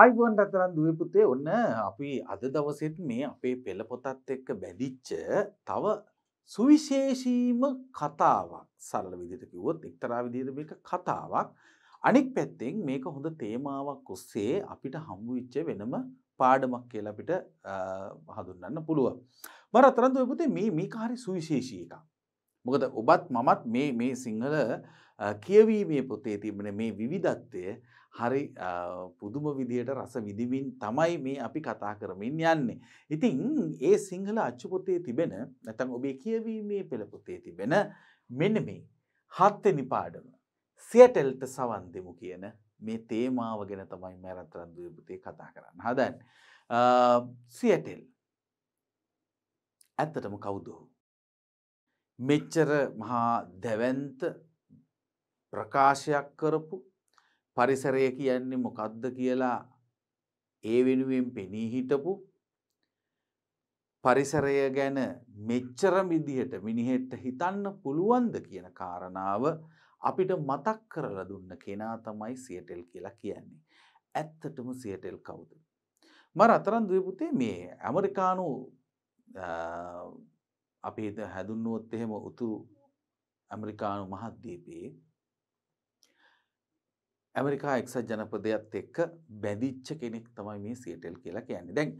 අයිබෝන් රතරන් දුව පුතේ ඔන්න අපි අද දවසෙත් මේ අපේ පෙළ පොතත් එක්ක බැඳිච්ච තව සුවිශේෂීම කතාවක් සරල විදිට කිව්වොත් එක්තරා විදිහට මේක කතාවක් අනෙක් පැත්තෙන් මේක හොඳ තේමාවක් ඔස්සේ අපිට හම්බුවිච්ච වෙනම පාඩමක් කියලා අපිට හඳුන්වන්න පුළුවන්. මම අතරන්තු ඔබතේ මේ මේක හරි සුවිශේෂී එකක්. මොකද ඔබත් මමත් මේ මේ සිංහල කියවීමේ පොතේ තිබෙන මේ විවිධත්වය හරි පුදුම විදියට රස විදිවින් තමයි මේ අපි කතා කරමින් යන්නේ. ඉතින් ඒ සිංහල අච්චුපොතේ තිබෙන නැතන් ඔබේ කියවීමේ පෙළපොතේ තිබෙන මෙන්න මේ හත්වෙනි පාඩම සියටෙල්ට සවන් දෙමු කියන මේ තේමාව ගැන තමයි මැරත්තරන් දූපතේ කතා කරන්න හදන් සියටෙල් ඇත්තටම කවුදොහු මෙච්චර මහා දැවන්ත ප්‍රකාශයක් කරපු පරිසරය කියන්නේ මොකක්ද කියලා ඒ වෙනුවෙන් පෙනී හිටපු පරිසරය ගැන මෙච්චර විදිහට මිනිහෙට හිතන්න පුළුවන්ද කියන කාරණාව අපිට මතක් කරලා දුන්න කෙනා තමයි සියටෙල් කියලා කියන්නේ. ඇත්තටම සියටෙල් කවුද? මම රතරන් දුවේ මේ ඇමරිකානු අපි හැදුන්නොත් එහෙම උතුරු ඇමරිකානු මහද්වීපයේ ඇමරිකා එක්සත් ජනපදයත් එක්ක බැඳිච්ච කෙනෙක් තමයි මේ සියටල් කියලා කියන්නේ. දැන්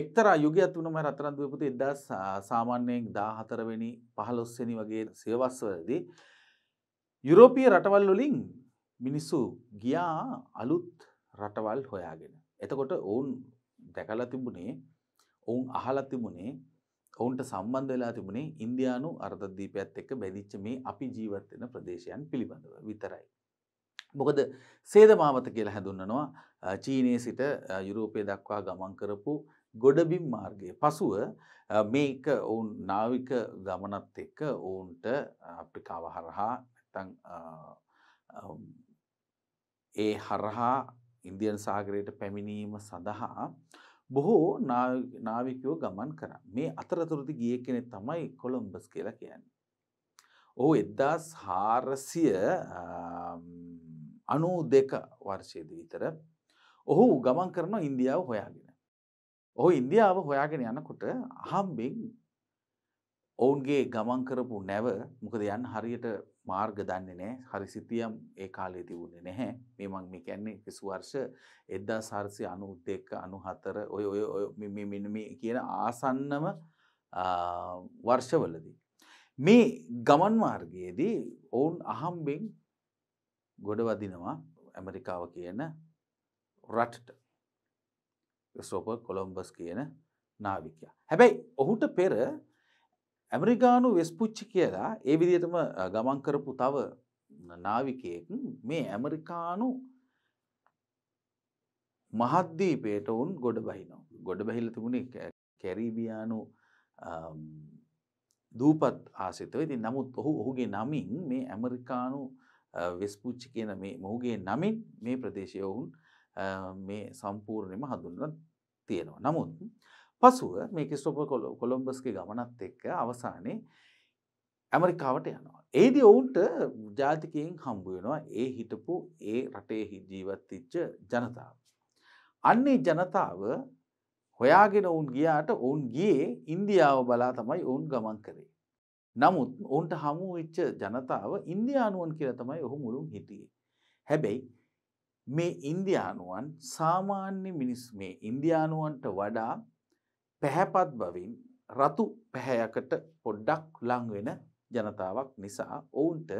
එක්තරා යුගයක් වුණම රත්තරන් දුවපති 1000 සාමාන්‍යයෙන් 14 වෙනි 15 වෙනි වගේ සියවස්වලදී යුරෝපීය රටවල් වලින් මිනිස්සු ගියා අලුත් රටවල් හොයාගෙන. එතකොට ඔවුන් දැකලා තිබුණේ ඔවුන් අහලා තිබුණේ ඔවුන්ට සම්බන්ධ වෙලා තිබුණේ ඉන්දියානු අර්ධද්වීපයත් එක්ක බැඳිච්ච මේ අපි ජීවත් වෙන ප්‍රදේශයන් පිළිබඳව විතරයි. මොකද සේදමාමත කියලා හැඳුන්නනවා චීනයේ සිට යුරෝපය දක්වා ගමන් කරපු ගොඩබිම් මාර්ගය. පසුව මේක ඔවුන් නාවික ගමනත් එක්ක ඔවුන්ට අප්‍රිකාව හරහා ඒ හරහා ඉන්දියන් සාගරයට පැමිණීම සඳහා බොහෝ නාවිකයෝ ගමන් කර මේ අතරතුරති ගිය කෙනෙ තමයි කොළොම්බස් කියලා කියන්නේ. ඔහු එද්දා සාරසිය අනූ දෙක වර්ෂයද විතර ඔහු ගමන් කරන ඉන්දියාව හොයාගෙන. ඔහු ඉන්දියාව හොයාගෙන යනකොට හම්බෙන් ඔවුන්ගේ ගමන් කරපු නැව මොකද යන් හරියට මාර්ග දන්නේ නෑ හරි සිතියම් ඒ කාලේ තිබුණේ නැහැ මේ මං මේ කියන්නේ කිසු වර්ෂ 1492 94 ඔය ඔය ඔය මේ මෙන්න මේ කියන ආසන්නම වර්ෂවලදී මේ ගමන් මාර්ගයේදී ඔවුන් අහම්බෙන් ගොඩවදිනවා ඇමරිකාව කියන රට්ට ස්ෝප කොළොම්බස් කියන නාවිකයා. හැබැයි ඔහුට පෙර ඇමරිකානු වෙස්පුච්චි කියලා ඒ විදිටම ගමන් කරපු තව නාවිකයෙක් මේ ඇමරිකානු මහද්දීපේට ඔවුන් ගොඩ බහිනෝ. ගොඩ බහිල තිබුණේ කැරීබියානු දූපත් ආසිතව ඉති නමුත් ඔහු ඔහුගේ නමින් මේ ඇමරිකානු වෙස්පුච්චි කියන මේ මොහුගේ නමින් මේ ප්‍රදේශය ඔවුන් මේ සම්පූර්ණයම හඳුන්වලා තියෙනවා. නමුත් පසුව මේ ක්‍රිස්ටොපර් කොලොම්බස්ගේ ගමනත් එක්ක අවසානයේ ඇමරිකාවට යනවා. ඒදි ඔවුන්ට ජාතිකයෙන් හම්බ වෙනවා ඒ හිටපු ඒ රටේ ජීවත් වෙච්ච ජනතාව. අන්නේ ජනතාව හොයාගෙන ඔවුන් ගියාට ඔවුන් ගියේ ඉන්දියාව බලා තමයි ඔවුන් ගමන් කරේ. නමුත් ඔවුන්ට හමු වෙච්ච ජනතාව ඉන්දියානුවන් කියලා තමයි ඔහු මුළුන් හිටියේ. හැබැයි මේ ඉන්දියානුවන් සාමාන්‍ය මිනිස් මේ ඉන්දියානුවන්ට වඩා පැහැපත් බවින් රතු පැහැයකට පොඩ්ඩක් ලං වෙන ජනතාවක් නිසා ඔවුන්ට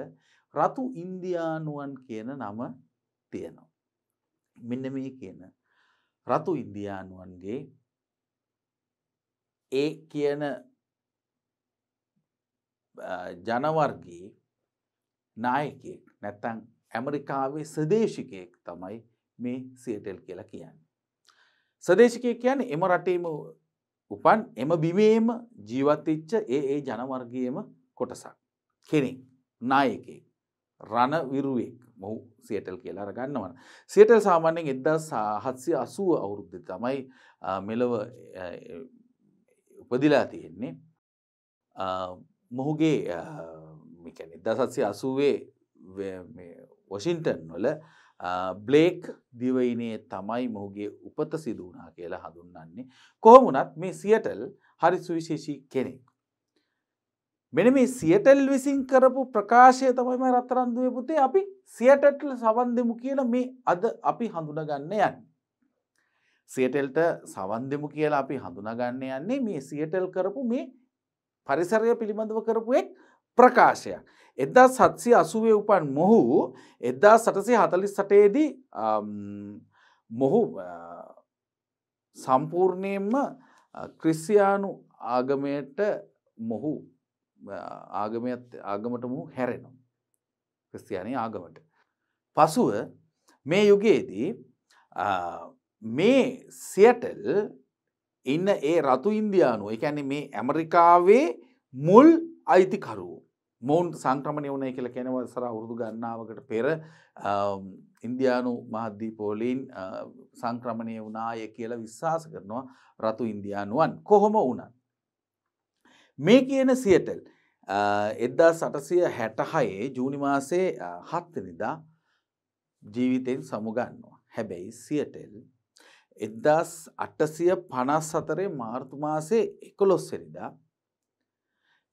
රතු ඉන්දියානුවන් කියන නම තියෙනවා. මෙන්න මේ කියන රතු ඉන්දියානුවන්ගේ ඒ කියන ජනවර්ගී නායකෙක් නැත්තං ඇමරිකාවේ සදේශිකයෙක් තමයි මේ සියටල් කියලා කියන්න. සදේශකය කියන එම රටේම උපන් එම බිමේම ජීවතිච්ච ඒ ඒ ජනවර්ගයම කොටසක්. කෙනෙක් නායකෙක් රණවිරුවෙක් මොහු සියටල් කියලා රගන්නවන. සියටල් සාමාන්‍යෙන් එදදා සාහත්සය අසුව අවුරුද්ධ තමයි මෙලව උපදිලා තියෙන්නේ මොහුගේ දසත්සේ අසුවේ වොෂින්ටන් වල බ්ලේක් දිවයිනේ තමයි මොහුගේ උපත සිදුවනා කියලා හඳුන්නන්නේ. කොහොමුණත් මේ සියටල් හරි සුවිශේෂී කෙනෙක්. මෙන මේ සියටල් විසින් කරපු ප්‍රකාශය තමයිම රත්තරන්දුවේ පුතේ අපි සියටටල සවන් දෙමු කියන මේ අද අපි හඳුනගන්න යන්න. සියටල්ට සවන් දෙමු කියලා අපි හඳුනගන්න යන්නේ මේ සියටල් කරපු මේ පරිසරය පිළිබඳව කරපු එක් ප්‍රකාශයක්. එදා සත්සි අසුවේ උපන් මොහු එදා සටසේ හතලිස් සටේදී මොහු සම්පූර්ණයෙන්ම ක්‍රිස්සියානු ආගමයට මොහු ආගමත් ආගමට මුහු හැරෙනවා. ක්‍රස්තියානය ආගමට. පසුව මේ යුගයේදී මේ සියටල් ඉන්න ඒ රතු ඉන්දයානුව එකැන මේ ඇමරිකාවේ මුල් අයිතිකරුවෝ. මොවුන් සංක්‍රමණය වුණය කියල කෙනව සර වුරුදු ගන්නාවකට පෙර ඉන්දයානු මහද්දීපෝලීන් සංක්‍රමණය වනාය කියලා විශ්වාස කරනවා රතු ඉන්දයානුවන් කොහොම වුණන්. මේ කියන සියටල් එද්දා සටසය හැටහයේ ජූනිමාසේ හත්තනිදා ජීවිතයෙන් සමුගන්නවා හැබැයි සියටෙල් එදදාස් අටසිය පනස් සතරේ මාර්තුමාසේ එකොලොස්සෙරිදා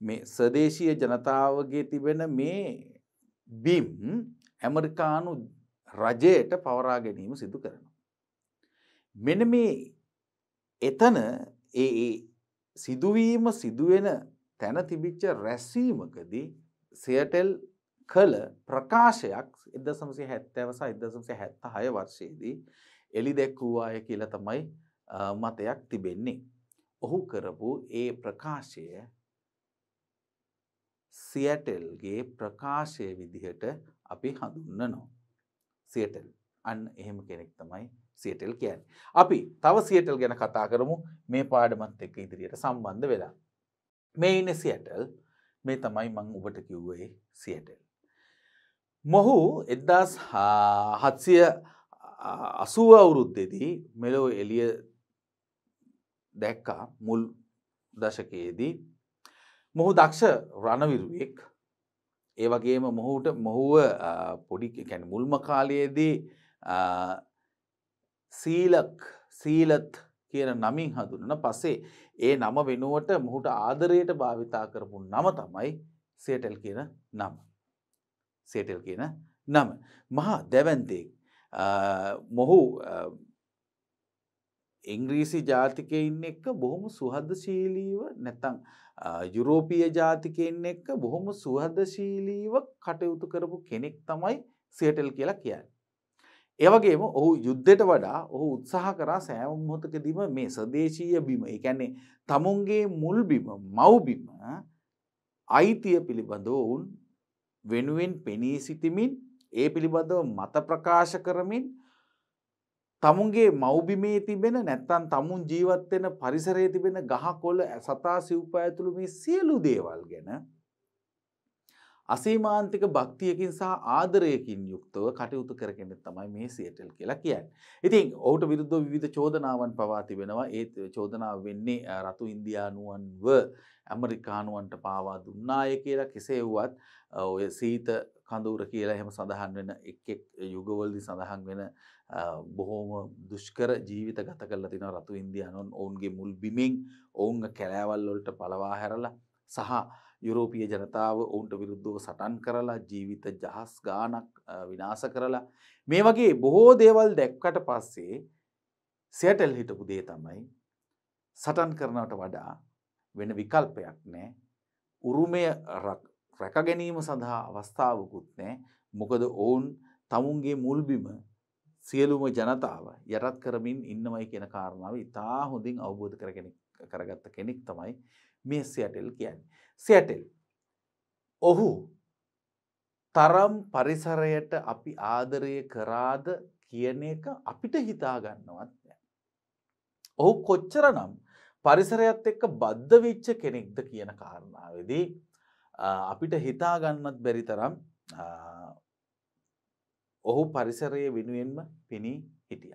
මේ ස්‍රදේශීය ජනතාවගේ තිබෙන මේ බිම් ඇමරිකානු රජයට පවරා ගැනීම සිදු කරනවා. මෙන මේ එතන ඒ සිදුවීම සිදුවෙන තැන තිබිච්ච රැස්වීමකදී සයටෙල් කළ ප්‍රකාශයක් එදසම්සේ හැත්තවසා එදසම්සේ හැත්ත හය වර්ෂයේදී එලි දැක්වූවාය කියලා තමයි මතයක් තිබෙන්නේ. ඔහු කරපු ඒ ප්‍රකාශය සියටල්ගේ ප්‍රකාශය විදිහට අපි හඳුන්නනවා. සියටල් අන්න එහෙම කෙනෙක් තමයි සියටල් කියන්න. අපි තව සියටල් ගැන කතා කරමු මේ පාඩමත් එක්ක ඉදිරියට සම්බන්ධ වෙලා. මේ ඉන්න සියටල් මේ තමයි මං ඔබට කිව්වේ සියටල්. මොහු එදදාස් හත්සිය අසුව අවුරුද්දෙදී මෙලොව එලිය දැක්කා මුල් දශකයේදී. මොහු දක්ෂ රණවිරුවෙක් ඒ වගේම මොහුට මොහුව පොඩිැන මුල්ම කාලයේදී සීලක් සීලත් කියන නමින් හඳුනන පසේ ඒ නම වෙනුවට මොහුට ආදරයට භාවිතා කරපු නම තමයි සේටල් කියන නම. සේටල් කියන නම. මහා දැවන්තෙක් මොහු ඉංග්‍රීසි ජාතිකයින් එක්ක බොහොම සුහදශීලීව නැතන් යුරෝපිය ජාතිකයෙන් එක්ක බොහොම සුහදශීලීව කටයුතු කරපු කෙනෙක් තමයි සියටල් කියලා කියන්න. ඒවගේම ඔහු යුද්ධයට වඩා ඔහු උත්සාහ කරා සෑවම් මොතකදීම මේ සදේශීය බිම එකැන්නේ තමුන්ගේ මුල්බිම මව්බිම අයිතිය පිළිබඳව ඔවුන් වෙනුවෙන් පෙනී සිටිමින් ඒ පිළිබඳව මත ප්‍රකාශ කරමින් තමුන්ගේ මෞබිමේ තිබෙන නැත්තන් තමුන් ජීවත්වෙන පරිසරේ තිබෙන ගහකොල සතා සිව්ප ඇතුළු මේ සියලු දේවල් ගැන අසීමාන්තික භක්තියකින් සහ ආදරයකින් යුක්තව කටයුතු කරගෙන තමයි මේ සියටල් කියලා කියන්න. ඉතින් ඔහුට විරුද්ධ විධ චෝදනාවන් පවාති වෙනවා ඒත් චෝදනාව වෙන්නේ රතු ඉන්දයානුවන්ව ඇමරිකානුවන්ට පාවා දුන්නාය කියලා කෙසේ වුවත් ඔය සීත කඳවුර කියලා එහෙම සඳහන් වෙන එක් එක් යුගවලදී සඳහන් වෙන බොහෝම දුෂ්කර ජීවිත ගත කරලා තිනවා රතු ඉන්දියානුන් ඔවුන්ගේ මුල් බිමින් ඔවුන්ගේ කැලෑවල් වලට පළවා හැරලා සහ යුරෝපීය ජනතාව ඔවුන්ට විරුද්ධව සටන් කරලා ජීවිත ජහස් ගානක් විනාශ කරලා මේ වගේ බොහෝ දේවල් දැක්කට පස්සේ සෙටල් හිටපු දේ තමයි සටන් කරනවට වඩා වෙන විකල්පයක් නෑ උරුමය රැක ගැනීම සඳහා අවස්ථාවකුත් නෑ මොකද ඔවුන් තමුන්ගේ මුල්බිම සියලුම ජනතාව යටත් කරමින් ඉන්නවයි කියන කාරණාව ඉතා හොඳින් අවබෝධ කරගෙන කරගත්ත කෙනෙක් තමයි මේ සියටෙල් කියන්නේ. සියටෙල් ඔහු තරම් පරිසරයට අපි ආදරය කරාද කියන එක අපිට හිතා ගන්නවත් නෑ. ඔහු කොච්චරනම් පරිසරයත් එක්ක බද්ධ වෙච්ච කෙනෙක්ද කියන කාරණාවේදී අපිට හිතාගන්නත් බැරි තරම් ඔහු පරිසරය වෙනුවෙන්ම පිණී හිටිය.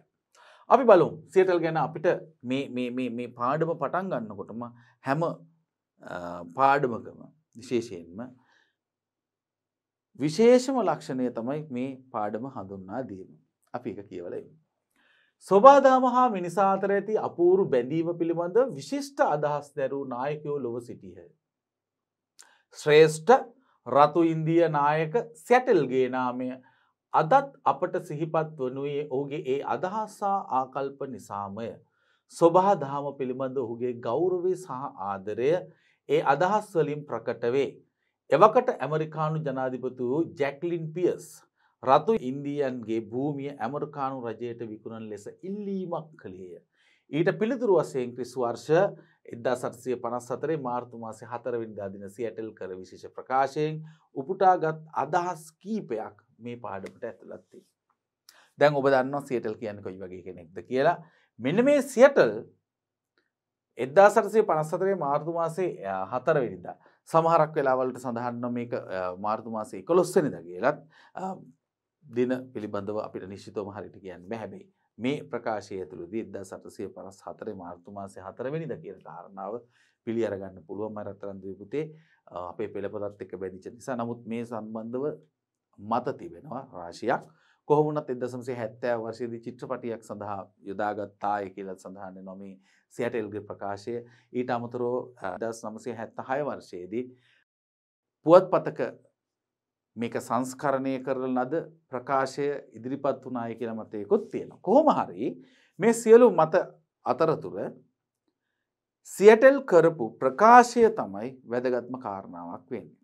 අපි බලු සියටල් ගැන අපිට මේ පාඩම පටන් ගන්නකොටම හැම පාඩමකම විශේෂයෙන්ම විශේෂම ලක්ෂණය තමයි මේ පාඩම හඳුන්නා දීම. අපි එක කියවලයි. ස්වබාදාම හා මිනිසාතර ඇති අපූරු බැඳීම පිළිබඳ විශිෂ්ට අදහස් දැරූ නායකයෝ ලොව සිටියහ. ශ්‍රේෂ්ඨ රතු ඉන්දිය නායක සැටල්ගේ නාමය අදත් අපට සිහිපත් වනුයේ ඔහුගේ ඒ අදහසා ආකල්ප නිසාමය. ස්වභා දහම පිළිබඳ ඔහුගේ ගෞරවේ සහ ආදරය ඒ අදහස් වලින් ප්‍රකට වේ. එවකට ඇමරිකානු ජනාධිපති වූ ජැක්ලින් පියස් රතු ඉන්දියන්ගේ භූමිය ඇමරිකානු රජයට විකුණන් ලෙස ඉල්ලීමක් කළේය. ඊට පිළිතුරු වසයෙන් ක්‍රිස්වර්ෂ එදා සටසය පනස් සතරේ මාර්තු මාසේ හතරවිනිදා දින සියටල් කර විශේෂ ප්‍රකාශයෙන් උපුටාගත් අදහස් කීපයක් මේ පාඩමට ඇතුළත්ති. දැන් ඔබ දන්න සියටල් කියන්න කොයි වගේ කෙනෙක්ද කියලා මෙන්න මේ සියටල් එදදා සටසේ පනස්සතරේ මාර්තුමාසේ හතරවිනිදා සමහරක් වෙලාවලට සඳහන්න මේක මාර්තුමාසේ කොළොස්සනිද කියලත් දින පිළිබඳව අපිට නිශ්ිතව හරිට කියන්න හැබැයි මේ ප්‍රකාශය ඇතුළදී 1854 මාර්තු මාසයේ 4 වෙනිදා කියන කාරණාව පිළි අරගන්න පුළුවන් මම රත්තරන් දීපුතේ අපේ පෙළපතත් එක්ක බැඳිච්ච නිසා නමුත් මේ සම්බන්ධව මත තිබෙනවා රාශියක් කොහොම වුණත් 1970 වර්ෂයේදී චිත්‍රපටියක් සඳහා යොදාගත්තාය කියලා සඳහන් වෙනවා මේ සියැටල්ගේ ප්‍රකාශය ඊට අමතරව 1976 වර්ෂයේදී පුවත්පතක මේක සංස්කරණය කරන ලද ප්‍රකාශය ඉදිරිපත් වුණාය කියලා මතයකුත් තියෙනවා. කොහොම හරි මේ සියලු මත අතරතුර සියටල් කරපු ප්‍රකාශය තමයි වැදගත්ම කාරණාවක් වෙන්නේ.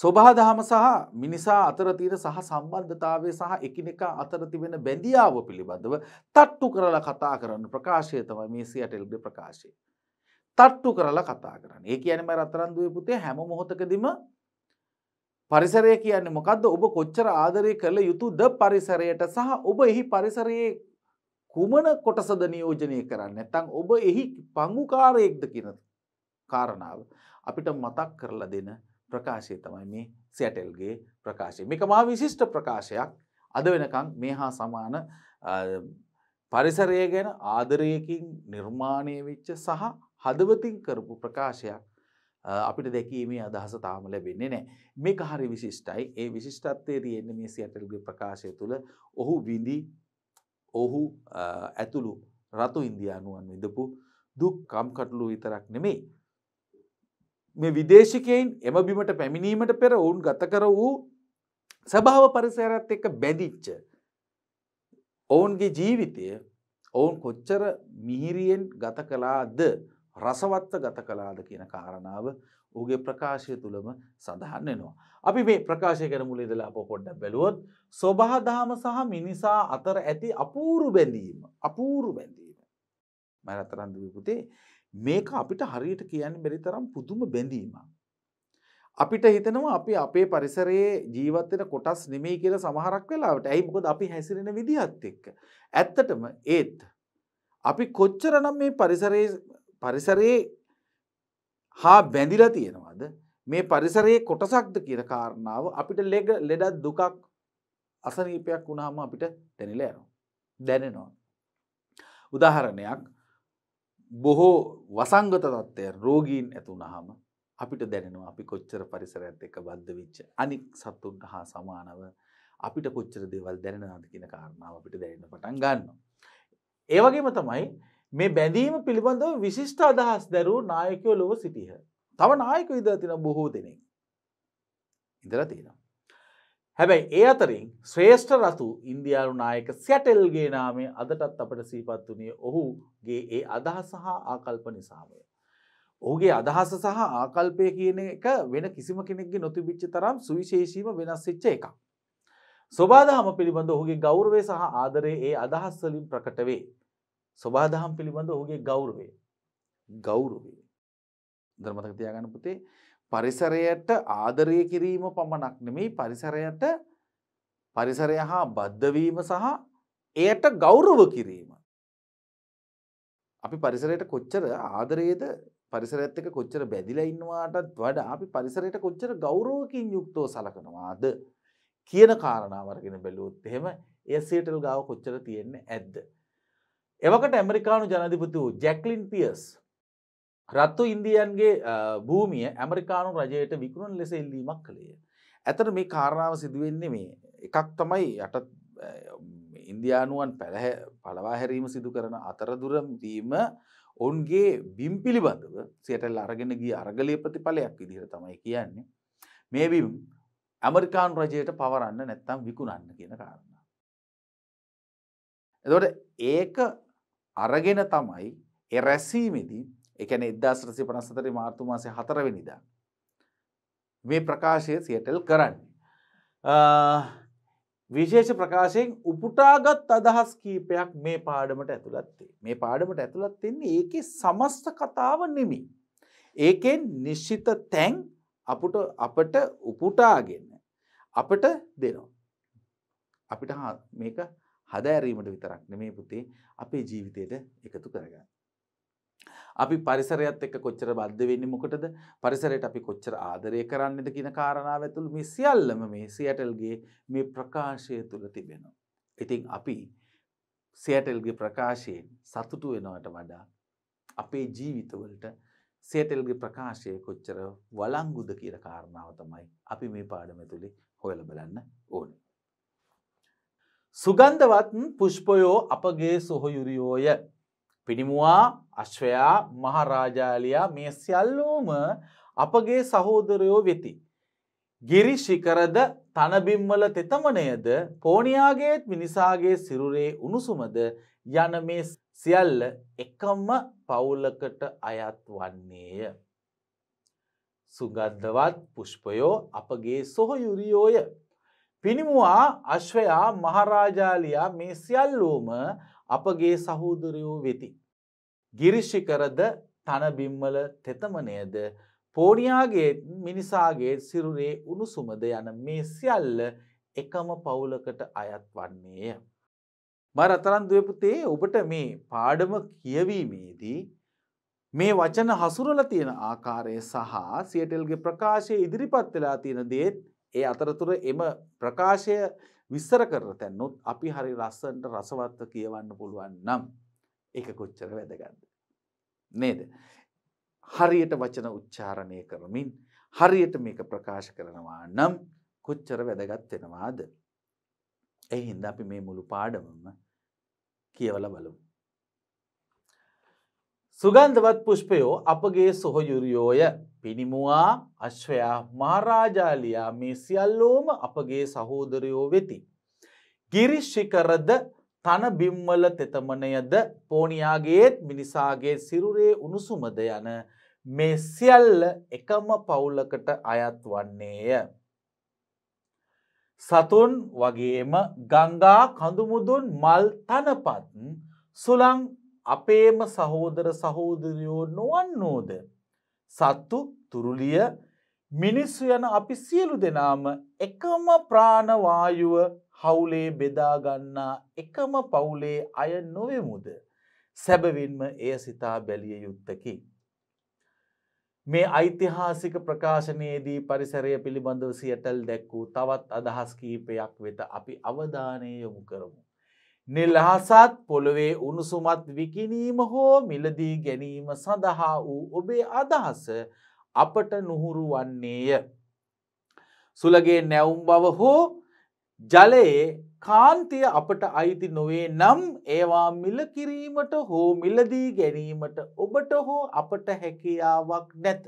ස්වභාදහම සහ මිනිසා අතර තියෙන සහ සම්බන්ධතාවය සහ එකිනෙකා අතර තිබෙන බැඳියාව පිළිබඳව තට්ටු කරලා කතා කරන ප්‍රකාශය තමයි මේ සියටල්ගේ ප්‍රකාශය. තට්ටු කරලා කතා කරන්න. ඒ කියන්නේ මම රත්තරන් දුවේ පුතේ හැම මොහොතකදීම පරිසරය කියන්නේ මොකක්ද ඔබ කොච්චර ආදරය කළ යුතුද පරිසරයට සහ ඔබ එහි පරිසරයේ කුමන කොටසද නියෝජනය කරන්න නැත්නම් ඔබ එහි පංගුකාරයෙක්ද කියන කාරණාව අපිට මතක් කරලා දෙන ප්‍රකාශය තමයි මේ සැටල්ගේ ප්‍රකාශය. මේක මා විශිෂ්ට ප්‍රකාශයක් අද වෙනකං මේ හා සමාන පරිසරය ගැන ආදරයකින් නිර්මාණය වෙච්ච සහ හදවතින් කරපු ප්‍රකාශයක් අපිට දැකීමේ අදහස තාම ලැබෙන්නේ නෑ මේක හරි විශිෂ්ටයි ඒ විශිෂ්ටත්වය තියෙන්නේ මේ සියටල්ගේ ප්‍රකාශය තුළ ඔහු විඳි ඔහු ඇතුළු රතු ඉන්දියානුවන් විඳපු දුක් කම්කටලු විතරක් නෙමේ මේ විදේශිකයින් එම බිමට පැමිණීමට පෙර ඔවුන් ගත කර වූ සභාව පරිසරත් එක්ක බැඳිච්ච ඔවුන්ගේ ජීවිතය ඔවුන් කොච්චර මිහිරියෙන් ගත කලාද රසවත්ව ගත කලාද කියන කාරණාව ඌගේ ප්‍රකාශය තුළම සඳහන් වෙනවා. අපි මේ ප්‍රකාශය කර මුලේදලා පොඩ්ඩක් බැලුවොත් සොබහදාම සහ මිනිසා අතර ඇති අපූරු බැඳීම අපූරු බැඳීම. මරතරන්දුවි පුතේ මේක අපිට හරියට කියන්න බැරි තරම් පුදුම බැඳීමක්. අපිට හිතනවා අපි අපේ පරිසරයේ ජීවත්වෙන කොටස් නෙමෙයි කියල සමහරක් වෙලාවට ඇයි මොකද අපි හැසිරෙන විදිහත් එක්ක. ඇත්තටම ඒත් අපි කොච්චරනම් මේ පරිසරයේ පරිසරයේ හා බැඳිලා තියෙනවාද මේ පරිසරයේ කොටසක්ද කියන කාරණාව අපිට ලෙග ලෙඩත් දුකක් අසනීපයක් වුණාම අපිට දැනිල යනවා. දැනෙනවා. උදාහරණයක් බොහෝ වසංගත තත්ත්වය රෝගීන් ඇතුනහම අපිට දැනෙනවා අපි කොච්චර පරිසරයත් එක බද්ධ විච්ච අනික් සත්තුන්ට හා සමානව අපිට කොච්චර දේවල් දැනෙනද කියන කාරණාව අපිට දැනෙන පටන් ගන්නවා. ඒවගේම තමයි මේ බැඳීම පිළිබඳව විශිෂ්ට අදහස් දැරූ නායකයෝ ලොව සිටියහ. තව නායක ඉදර තින බොහෝ දෙනෙක්. ඉදර තියෙනවා. හැබැයි ඒ අතරින් ශ්‍රේෂ්ඨ රතු ඉන්දියානු නායක සැටල්ගේ නාමේ අදටත් අපට සීපත් වනේ ඔහුගේ ඒ අදහස හා ආකල්ප නිසාමය. ඔහුගේ අදහස සහ ආකල්පය කියන එක වෙන කිසිම කෙනෙක්ගේ නොතිබිච්ච තරම් සුවිශේෂීම වෙනස්සිච්ච එකක්. සොබාදහම පිළිබඳ ඔහුගේ ගෞරවේ සහ ආදරේ ඒ අදහස්වලින් ප්‍රකට වේ. සොබාදහම් පිළිබඳ ඔහුගේ ගෞරවය ගෞරවය ධර්මතක තියාගන්න පුතේ පරිසරයට ආදරය කිරීම පමණක් නෙමෙයි පරිසරයට පරිසරය හා බද්ධවීම සහ එයට ගෞරව කිරීම. අපි පරිසරයට කොච්චර ආදරයේද පරිසරයත් එක්ක කොච්චර බැඳිලා ඉන්නවාටත් වඩා අපි පරිසරයට කොච්චර ගෞරවකින් යුක්තව සලකනවාද කියන කාරණාව අරගෙන බැලුවොත් එහෙම එය සීටල් ගාව කොච්චර තියෙන්නේ ඇද්ද එවකට ඇමරිකානු ජනධිපති වූ ජැක්ලින් පියස් රත්තු ඉන්දියන්ගේ භූමිය ඇමරිකානු රජයට විකුණන් ලෙස එල්ලීමක් කළේය. ඇතට මේ කාරණාව සිදුවෙන්නේ මේ එකක් තමයි යට ඉන්දයානුවන් පැළහ පළවාහැරීම සිදු කරන අතරදුරම්දීම ඔවුන්ගේ බිම් පිළිබඳව සියටල් අරගෙන ගිය අරගලය ප්‍රතිඵලයක් විදිහර තමයි කියන්නේ. මේ බිම් ඇමරිකානු රජයට පවරන්න නැත්තම් විකුණන්න කියන කාරණ. එතට ඒක අරගෙන තමයි එ රැසීමේදී එකන එදදාස්රසි පනස්සතර මාර්තුමාසය හතරවෙනිදා. මේ ප්‍රකාශය සියටල් කරන්න. විශේෂ ප්‍රකාශයෙන් උපුටාගත් අදහස් කීපයක් මේ පාඩමට ඇතුළත්තේ. මේ පාඩමට ඇතුළත්වෙන්නේ ඒකේ සමස්ත කතාව නෙමි. ඒකෙන් නිශ්චිත තැන් අපට අපට උපුටාගන්න අපට දෙනවා. අපිට මේක හදෑරීමට විතරක් නෙමේ පුතේ අපේ ජීවිතයට එකතු කරගන්න. අපි පරිසරයත් එක්ක කොච්චර බද්ධ වෙන්නේ මොකටද? පරිසරයට අපි කොච්චර ආදරය කරන්නද කියන කාරණාව ඇතුළු මේ සියල්ලම මේ සියටල්ගේ මේ ප්‍රකාශය තුල තිබෙනවා. ඉතින් අපි සියටල්ගේ ප්‍රකාශයෙන් සතුටු වෙනවට වඩා අපේ ජීවිතවලට සියටල්ගේ ප්‍රකාශය කොච්චර වළංගුද කියන කාරණාව තමයි අපි මේ පාඩම ඇතුලේ හොයලා බලන්න ඕනේ. සුගන්ධවත් පුෂ්පයෝ අපගේ සොහොයුරියෝය. පිනිමුවා අශ්වයා මහරාජාලියා මේ සියල්ලෝම අපගේ සහෝදරයෝ වෙති. ගිරි ශිකරද තනබිම්වල තෙතමනයද පෝනියාගේත් මිනිසාගේ සිරුරේ උණුසුමද යන මේ සියල්ල එකම පවුලකට අයත් වන්නේය. සුගද්ධවත් පුෂ්පයෝ අපගේ සොහොයුරියෝය පිනිමුවා අශ්වයා මහරාජාලියා මේ සියල්ලෝම අපගේ සහෝදරයෝ වෙති. ගිරිෂිකරද තනබිම්මල තෙතමනයද පෝනියාගේ මිනිසාගේ සිරුරේ උණුසුමද යන මේ සියල්ල එකම පවුලකට අයත් වන්නේය. මරතරන් දවපුතේ ඔබට මේ පාඩම කියවීමේදී මේ වචන හසුරල තියෙන ආකාරය සහ සියටල්ගේ ප්‍රකාශය ඉදිරිපත් වෙලා තියෙන දේත් ඒ අතරතුර එම ප්‍රකාශය විස්සර කර තැන්නොත් අපි හරි ලස්සන්ට රසවත්ව කියවන්න පුළුවන් නම් එක කොච්චර වැදගන්ද. නේද. හරියට වචන උච්චාරණය කරමින් හරියට මේක ප්‍රකාශ කරනවා නම් කොච්චර වැදගත් වෙනවාද. එහි හින්ද අපි මේ මුළු පාඩමම කියවල බලමු. සුගන්ධවත් පුෂ්පයෝ අපගේ සොහොයුරියෝය පිනිමුවා අශ්වයා මහරාජාලියා මේ සියල්ලෝම අපගේ සහෝදරයෝ වෙති. ගිරිශ්ෂිකරද තන බිම්වල තෙතමනයද පෝනියාගේත් මිනිසාගේ සිරුරේ උණුසුමද යන මේ සියල්ල එකම පවුලකට අයත් වන්නේය. සතුන් වගේම ගංගා කඳුමුදුන් මල් තනපත් සුළං අපේම සහෝදර සහෝදරයෝ නොවන්නෝද. සත්තු තුරුලිය මිනිස්සු යන අපි සියලු දෙනාම එකම ප්‍රාණවායුව හවුලේ බෙදාගන්නා එකම පවුලේ අය නොවෙමුද. සැබවින්ම එය සිතා බැලිය යුත්තකි. මේ යිතිහාසික ප්‍රකාශනයේදී පරිසරය පිළිබඳව සියටල් දැක් වූ තවත් අදහස් කීපයක් වෙත අපි අවධානය යොමු කරමු. නිල්හසත් පොළොවේ උණුසුමත් විකිනීම හෝ මිලදී ගැනීම සඳහා වූ ඔබේ අදහස අපට නුහුරු වන්නේය. සුලගේ නැවුම් බව හෝ ජලයේ කාන්තිය අපට අයිති නොවේ නම් ඒවා මිලකිරීමට හෝ මිලදී ගැනීමට ඔබට හෝ අපට හැකියාවක් නැත.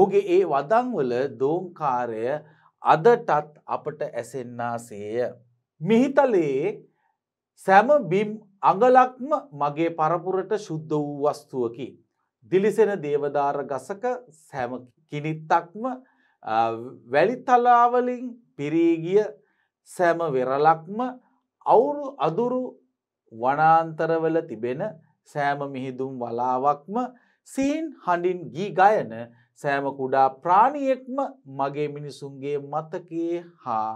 ඔහුගේ ඒ වදංවල දෝංකාරය අදටත් අපට ඇසෙන්නාසේය. මිහිතලයේ සෑම බිම් අගලක්ම මගේ පරපුරට ශුද්ධ වූ වස්තුවකි. දිලිසෙන දේවදාර ගසක සෑම කිනිත්තක්ම වැලිතලාවලින් පිරීගිය සෑම වෙරලක්ම අවුරු අදුරු වනාන්තරවල තිබෙන සෑම මිහිදුම් වලාවක්ම සීන් හඬින් ගී ගයන සෑම කුඩා ප්‍රාණියෙක්ම මගේ මිනිසුන්ගේ මතකයේ හා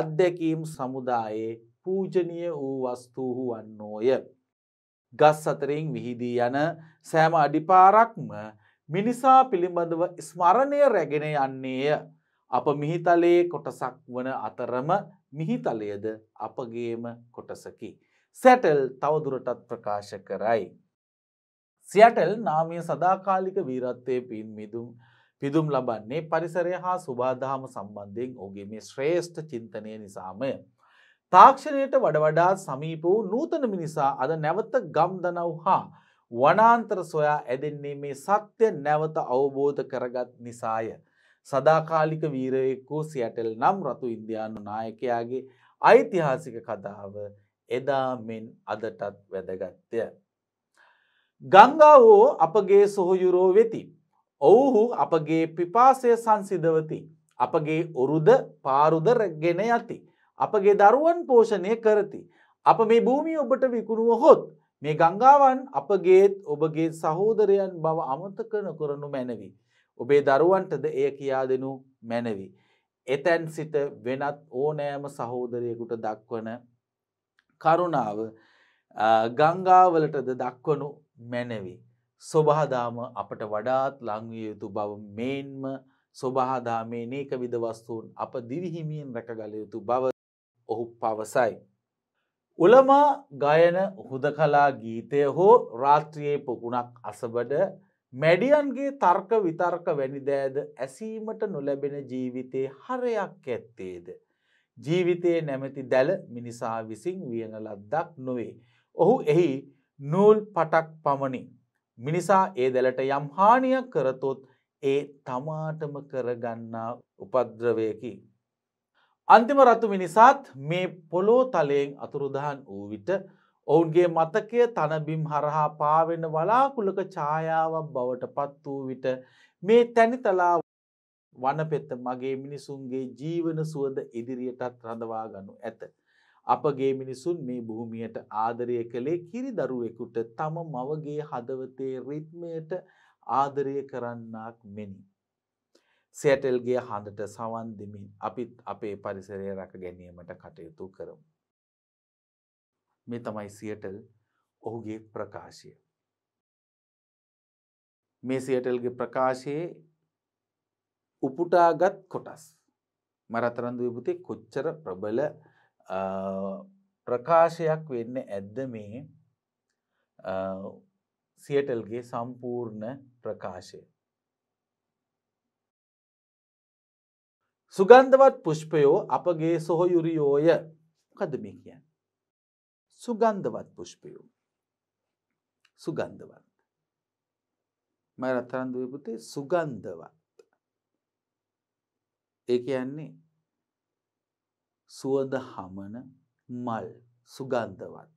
අත්දැකීම් සමුදායේ පූජනීය වූ වස්තුහු වන්නෝය. ගස් අතරින් විහිදී යන සෑම අඩිපාරක්ම මිනිසා පිළිබඳව ස්මරණය රැගෙන යන්නේය. අප මිහිතලයේ කොටසක් වන අතරම මිහිතලයද අපගේම කොටසකි. සැටල් තවදුරටත් ප්‍රකාශ කරයි. සියටල් නාමය සදාකාලික වීරත්වය පින් මිදුම් පිදුම් ලබන්නේ පරිසරය හා සුභාදහම සම්බන්ධයෙන් ඔගේ මේ ශ්‍රේෂ්ඨ චින්තනය නිසාමය. තාක්ෂණයට වඩවඩා සමීප වූ නූතන මිනිසා අද නැවත ගම්දනව් හා වනාන්තර සොයා ඇදෙන්නේ මේ සත්‍ය නැවත අවබෝධ කරගත් නිසාය. සදාකාලික වීරයෙක් වූ සියටල් නම් රතු ඉන්දයානු නායකයාගේ ඓතිහාසික කතාව එදා මෙන් අදටත් වැදගත්ය. ගංගාවෝ අපගේ සොහොයුරෝ වෙති. ඔවුහු අපගේ පිපාසය සංසිදවති. අපගේ ඔරුද පාරුද ගෙන යති. අපගේ දරුවන් පෝෂණය කරති. අප මේ භූමිය ඔබට විකුණුව හොත් මේ ගංගාවන් අපගේත් ඔබගේ සහෝදරයන් බව අමතක නොකරනු මැනවි. ඔබේ දරුවන්ටද එය කියා දෙනු මැනවි. එතැන් සිට වෙනත් ඕනෑම සහෝදරයකුට දක්වන කරුණාව ගංගාවලටද දක්වනු මැනවි. ස්වබහදාම අපට වඩාත් ලංවිය යුතු බව මෙන්ම ස්වබහදාමේ නේක විදවස්තුූන් අප දිවිහිමියෙන් රැකගල යුතු බව ඔහු පවසයි. උළමා ගයන හුදකලා ගීතය හෝ රාත්‍රියයේ පොකුණක් අසබඩ මැඩියන්ගේ තර්ක විතර්ක වැනිදෑද ඇසීමට නොලැබෙන ජීවිතයේ හරයක් ඇත්තේද. ජීවිතයේ නැමැති දැල මිනිසා විසින් වියන ලද්දක් නොවේ. ඔහු එහි නූල් පටක් පමණි. මිනිසා ඒ දැලට යම් හානියක් කරතොත් ඒ තමාටම කරගන්නා උපද්‍රවයකි. අන්තිම රතු මිනිසාත් මේ පොලෝ තලයෙන් අතුරුදහන් වූ විට ඔවුන්ගේ මතකය තනබිම් හරහා පාවෙන වලාකුලක ඡායාවක් බවට පත් වූ විට මේ තැනිතලා වනපෙත මගේ මිනිසුන්ගේ ජීවන සුවද ඉදිරියටත් රඳවා ගනු ඇත. අපගේ මිනිසුන් මේ භූමියට ආදරය කළේ කිරි දරුවෙකුට තම මවගේ හදවතේ රිත්මයට ආදරය කරන්නක් මෙනි. සෑටල්ගේ හඬට සවන් දෙමින් අපිත් අපේ පරිසරය රැක ගැනීමට කටයුතු කරමු. මේ තමයි සියටල් ඔහුගේ ප්‍රකාශය. මේ සියටල්ගේ ප්‍රකාශයේ උපුටාගත් කොටස් මරතරන්දු විපුතේ කොච්චර ප්‍රබල ප්‍රකාශයක් වෙන්න ඇද්ද මේ සියටල්ගේ සම්පූර්ණ ප්‍රකාශය සුගන්ධවත් පුෂ්පයෝ අපගේ සොහොයුරියෝය මොකද මේ කියන්නේ? සුගන්ධවත් පුෂ්පයෝ. සුගන්ධවත්. මම රත්තරන් දුවේ පුතේ සුගන්ධවත්. ඒ කියන්නේ සුවඳ හමන මල් සුගන්ධවත්.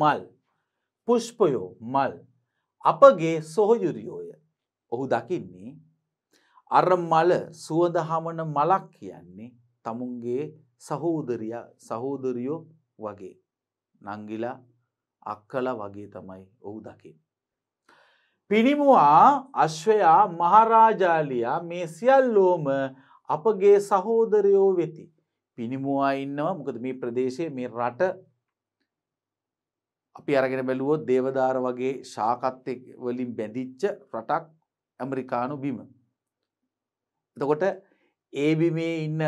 මල් පුෂ්පයෝ මල් අපගේ සොහොයුරියෝය. ඔහු දකින්නේ අර මල සුවඳ හමන මලක් කියන්නේ තමුන්ගේ සහෝදරිය සහෝදරියෝ වගේ නංගිලා අක්කලා වගේ තමයි ඔහු දකිින්. පිනිමුවා අශ්වයා මහරාජාලියා මේ සියල්ලෝම අපගේ සහෝදරයෝ වෙති. පිනිමුවා ඉන්නවා මොකද මේ ප්‍රදේශය මේ රට අපි අරගෙන බැලුවෝ දේවදාර වගේ ශාකත්ත වලින් බැඳිච්ච රටක් ඇමරිකානු බිම. එතකොට ඒබිමේ ඉන්න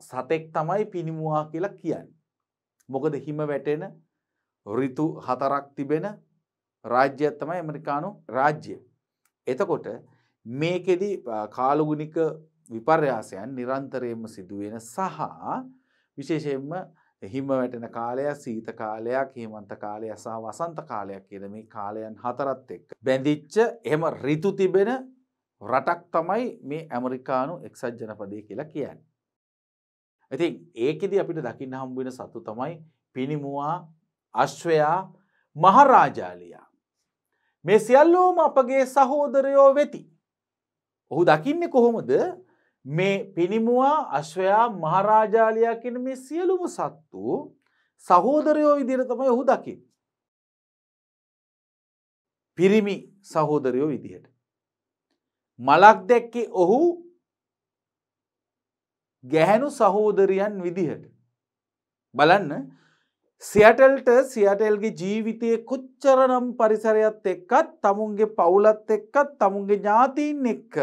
සතෙක් තමයි පිනිමුවා කියලා කියන්න. මොකද හිම වැටෙන රිතු හතරක් තිබෙන රාජ්‍යයක් තමයි ඇමරිකානු රාජ්‍ය. එතකොට මේකෙදි කාලුගුණික විපර්යාසයන් නිරන්තරයෙන්ම සිදුවෙන සහ විශේෂයෙන්ම හිම වැටෙන කාලයක් සීත කාලයක් හේමන්ත කාලය සහ වසන්ත කාලයක් කියන මේ කාලයන් හතරත් එක්ක. බැඳිච්ච එහෙම රිතු තිබෙන රටක් තමයි මේ ඇමරිකානු එක්සත් ජනපදය කියලා කියන්න. ඉතින් ඒකෙද අපිට දකින්න හම්බුවෙන සතු තමයි පිනිමුවා අශ්වයා මහරාජාලියා. මේ සියල්ලෝම අපගේ සහෝදරයෝ වෙති. ඔහු දකින්නේ කොහොමද මේ පිනිමුවා අශ්වයා මහරාජාලයා කියන මේ සියලුම සත්තු සහෝදරයෝ විදිර තමයි ඔහු දකි. පිරිමි සහෝදරයෝ විදිහට. මලක් දැක්කේ ඔහු ගැහැනු සහෝදරියන් විදිහට. බලන්න සියටල්ට සියටල්ගේ ජීවිතය කොච්චරනම් පරිසරයත් එක්කත් තමුන්ගේ පවුලත් එක්කත් තමුන්ගේ ඥාතීන් එක්ක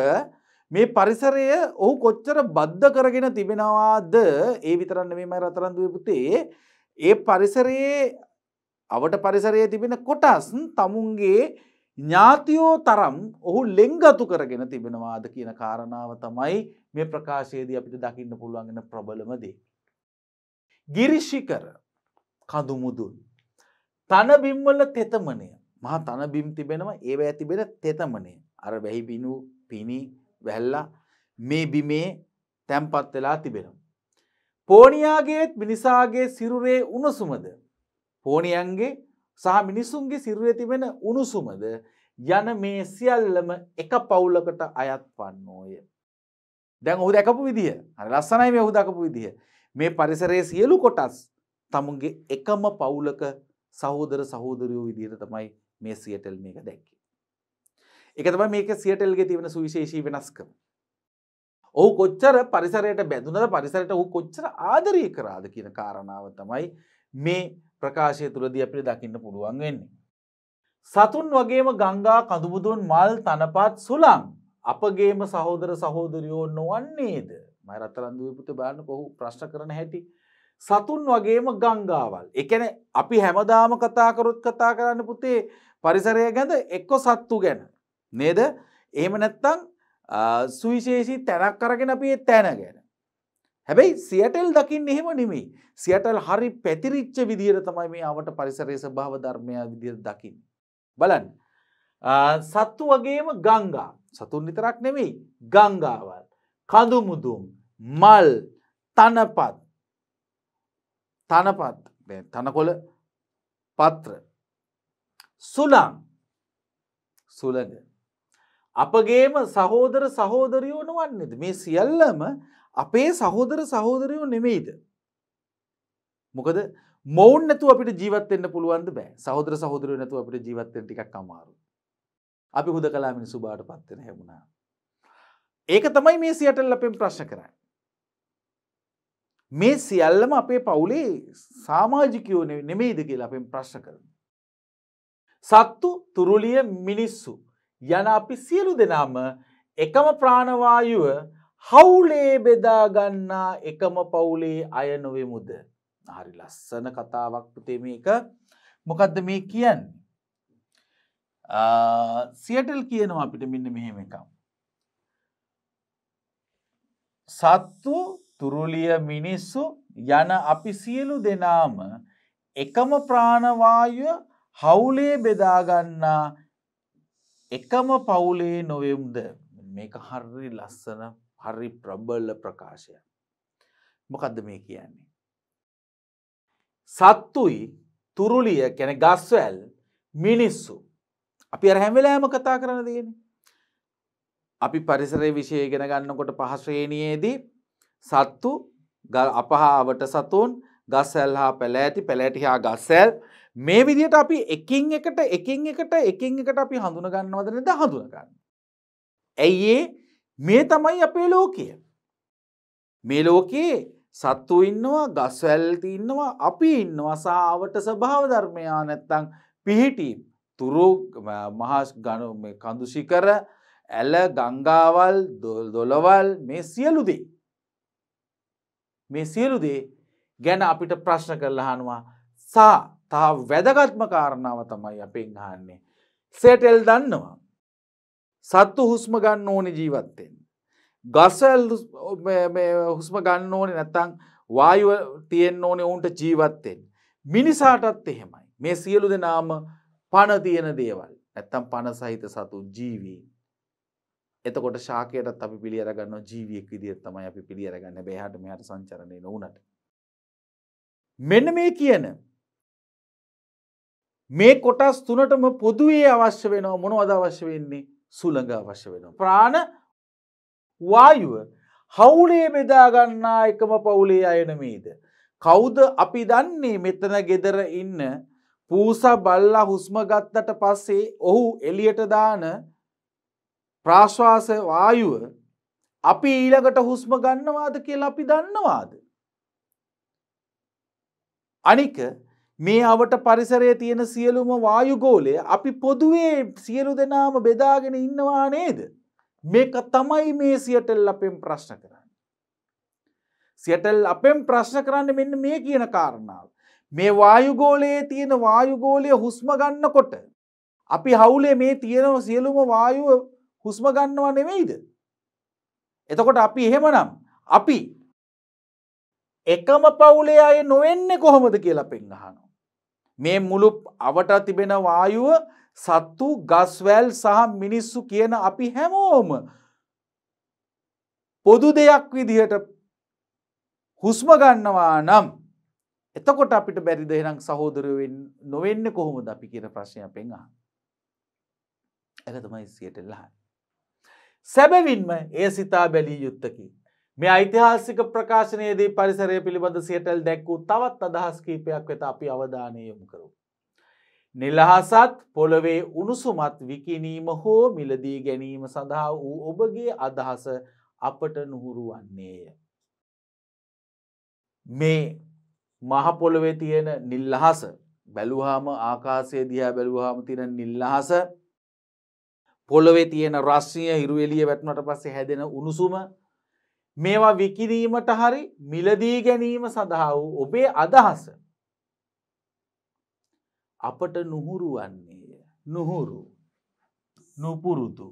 මේ පරිසරය ඔහු කොච්චර බද්ධ කරගෙන තිබෙනවාද ඒ විතරන්න මෙමයි රතරන්දුවපුතේ ඒ පරිසරයේ අවට පරිසරයේ තිබෙන කොටස් තමුන්ගේ ඥාතියෝ තරම් ඔහු ලෙංගතු කරගෙන තිබෙනවාද කියන කාරණාව තමයි මේ ප්‍රකාශයේදී අපිට දකින්න පුළුවන්ගෙන ප්‍රබලමදේ. ගිරිෂිකර කඳුමුදුන්. තනබිම්වල තෙතමනය මහා තනබිම් තිබෙනවා ඒව ඇතිබෙන තෙතමනය අර වැහිබිනු පිණි වැැල්ලා මේ බිමේ තැම්පත් වෙලා තිබෙනවා. පෝනියාගේත් මිනිසාගේ සිරුරේ උණසුමද. පෝනියන්ගේ සහ මිනිසුන්ගේ සිරුවේ තිබෙන උණුසුමද යන මේ සියල්ලම එක පවුලකට අයත් වන්නෝය. දැන් ඔහු දැකපු විදිහ හරි ලස්සනයි මේ ඔහු දකපු විදිහ. මේ පරිසරයේ සියලු කොටස් තමුන්ගේ එකම පවුලක සහෝදර සහෝදරයෝ විදිහට තමයි මේ සියටල් මේක දැක්කේ. ඒක තමයි මේක සියටල්ගේ තියෙන සුවිශේෂී වෙනස්කම. ඔහු කොච්චර පරිසරයට බැඳුනද පරිසරයට ඔහු කොච්චර ආදරය කරාද කියන කාරණාව තමයි මේ ප්‍රකාශය තුළදී අපිට දකින්න පුළුවන් වෙන්නේ. සතුන් වගේම ගංගා කඳුබුදුන් මල් තනපත් සුළං අපගේම සහෝදර සහෝදරියෝ නොවන්නේද මයි රත්තරන්දුවපුත බාන්න කොහු ප්‍රශ්ට කරන හැටි. සතුන් වගේම ගංගාවල්. එකන අපි හැමදාම කතාකරුත් කතා කරන්න පුතේ පරිසරය ගැඳ එක්කො සත්තු ගැන. නේද ඒම නැත්තං සුවිශේෂී තැනක් කරගෙන අපේ තැන ගැන. හැබැයි සියටල් දකින්න එහෙම නෙමේ සියටල් හරි පැතිරිච්ච විදිර තමයි මේ අවට පරිසරය ස්භාව ධර්මය විදිර දකින්න. බලන් සත්තු වගේම ගංගා සතුන් විතරක් නෙමෙයි ගංගාවල් කඳුමුදුම් මල් තනපත් තනපත් තනකොළ පත්‍ර සුලං සුළඟ අපගේම සහෝදර සහෝදරියෝ නොවන්නේද මේ සියල්ලම අපේ සහෝදර සහෝදරයෝ නෙමෙයිද. මොකද මොවුන් නැතු අපිට ජීවත්වෙන්න්න පුළුවන්ද බෑ සහෝදර සහෝදරය නැතු අපිට ජීවත්තෙන් ටික් අමාරු. අපි හුද කලා මිනිසු බාට පත්වෙන හැමුණා. ඒක තමයි මේ සියටල් අපෙන් ප්‍රශ්න කරයි. මේ සියල්ලම අපේ පවුලේ සාමාජිකයෝ නෙමෙයිද කියලා අපෙන් ප්‍රශ්න කරන. සත්තු තුරුලිය මිනිස්සු යන අපි සියලු දෙනාම එකම ප්‍රාණවායුව හවුලේ බෙදාගන්නා එකම පවුලේ අය නොවෙමුද. හරි ලස්සන කතාවක් පුතේ මේක මොකක්ද මේ කියන්නේ. සියටල් කියනවා අපිට මෙන්න මෙහෙම එකක්. සත්තු තුරුලිය මිනිස්සු යන අපි සියලු දෙනාම එකම ප්‍රාණවායුව හවුලේ බෙදාගන්නා එකම පවුලේ නොවෙම්ද මේක හරි ලස්සන හරි ප්‍රබල ප්‍රකාශය. මොකක්ද මේ කියන්නේ. සත්තුයි තුරුලිය කැන ගස්වැල් මිනිස්සු. අපි අරහැමවෙලාෑම කතා කරන දයන. අපි පරිසරය විශය ගෙන ගන්නකොට පහශ්‍රේණයේදී සත්තු අපහාවට සතුන් ගස්සැල් හා පැලෑති පැලෑටි හා ගස්සැල් මේ විදියට අපි එකින් එකට එකින් එකට එකින් එකට අපි හඳුනගන්නවදන ද හඳුනගන්න. ඇයිඒ මේ තමයි අපේ ලෝකය. මේ ලෝකයේ සත්තු ඉන්නවා ගස්වැල්ති ඉන්නවා අපි ඉන්නවා සාවට ස්භාව ධර්මයා නැත්තං පිහිටීම් තුරු මහස් ගනු කඳුසිකර ඇල ගංගාවල් දොළවල් මේ සියලුදේ. මේ සියලුදේ ගැන අපිට ප්‍රශ්න කරලහනවා සා තා වැදගත්ම කාරණාව තමයි අපෙන් හන්නේ. සේටෙල් දන්නවා සත්තු හුස්ම ගන්න ඕනි ජීවත්තෙන්. ගස්වැල් හුස්ම ගන්න ඕනි නැත්තං වායුව තියෙන් ඕනෙ ඔවුන්ට ජීවත්තෙන්. මිනිසාටත් එහෙමයි. මේ සියලු දෙනාම පණ තියෙන දේවල් ඇත්තම් පණ සහිත සතුන් ජීවීන්. එතකොට ශාකයටත් අපි පිළියරගන්න ජීවියෙක් විදිියත් තමයි අපි පිළියරගන්න බැහට මෙහට සංචරණය නොවනට. මෙන්න මේ කියන මේ කොටස් තුනටම පොදුවේ අවශ්‍ය වෙනවා මොනවද අවශ්‍ය වෙන්නේ සුළඟ අවශ්‍ය වෙන. ප්‍රාණ වායුව හවුලේ බෙදාගන්නා එකම පවුලේ අයනමීද. කෞුද අපි දන්නේ මෙතන ගෙදර ඉන්න පූස බල්ලා හුස්මගත්තට පස්සේ ඔහු එලියට දාන ප්‍රාශ්වාස වායුව අපි ඊළඟට හුස්ම ගන්නවාද කියලා අපි දන්නවාද. අනික මේ අවට පරිසරය තියෙන සියලුම වායුගෝලය අපි පොදුවේ සියලු දෙනාම බෙදාගෙන ඉන්නවා නේද. මේක තමයි මේ සියටල් අපෙන් ප්‍රශ්න කරන්න. සියටල් අපෙන් ප්‍රශ්න කරන්න මෙන්න මේ කියන කාරණාව. මේ වායුගෝලයේ තියෙන වායුගෝලය හුස්ම ගන්නකොට. අපි හවුලේ මේ තියෙනව සියලුම වායුව හුස්ම ගන්නවා නෙවෙයිද. එතකොට අපි එහෙමනම් අපි එකම පවුලේ අය නොවෙන්නේ කොහොමද කියලා පෙන්හනවා. මේ මුළු අවට තිබෙන වායුව සත්තු ගස්වැල් සහ මිනිස්සු කියන අපි හැමෝම පොදු දෙයක් විදිහට හුස්ම ගන්නවා නම් එතකොට අපිට බැරිද එහෙනම් සහෝදරවෙන් නොවෙන්න කොහොමද අපි කියන ප්‍රශ්නය අපෙන් අහන්න. ඒක තමයි සියයට ලහන්. සැබවින්ම එය සිතා බැලිය යුත්තකි. මේ ඓතිහාසික ප්‍රකාශනයේදී පරිසරය පිළිබඳ සියටල් දැක්වූ තවත් අදහස් කීපයක් වෙත අපි අවධානය යොමු කරමු. නිලහසත් පොළවේ උණුසුමත් විකිනීම හෝ මිලදී ගැනීම සඳහා වූ ඔබගේ අදහස අපට නුහුරු වන්නේය. මේ මහපොළොවේ තියෙන නිල්ලහස බැලුහාම ආකාසය දිහා බැලුහාම තියෙන නිල්ලහස පොළොවේ තියෙන රශ්මිය හිරුවෙලිය වැටුණට පස්සේ හැදෙන උණුසුම මේවා විකිරීමට හරි මිලදී ගැනීම සඳහා වූ ඔබේ අදහස අපට නුහුරු වන්නේය නුහුරු නුපුරුදු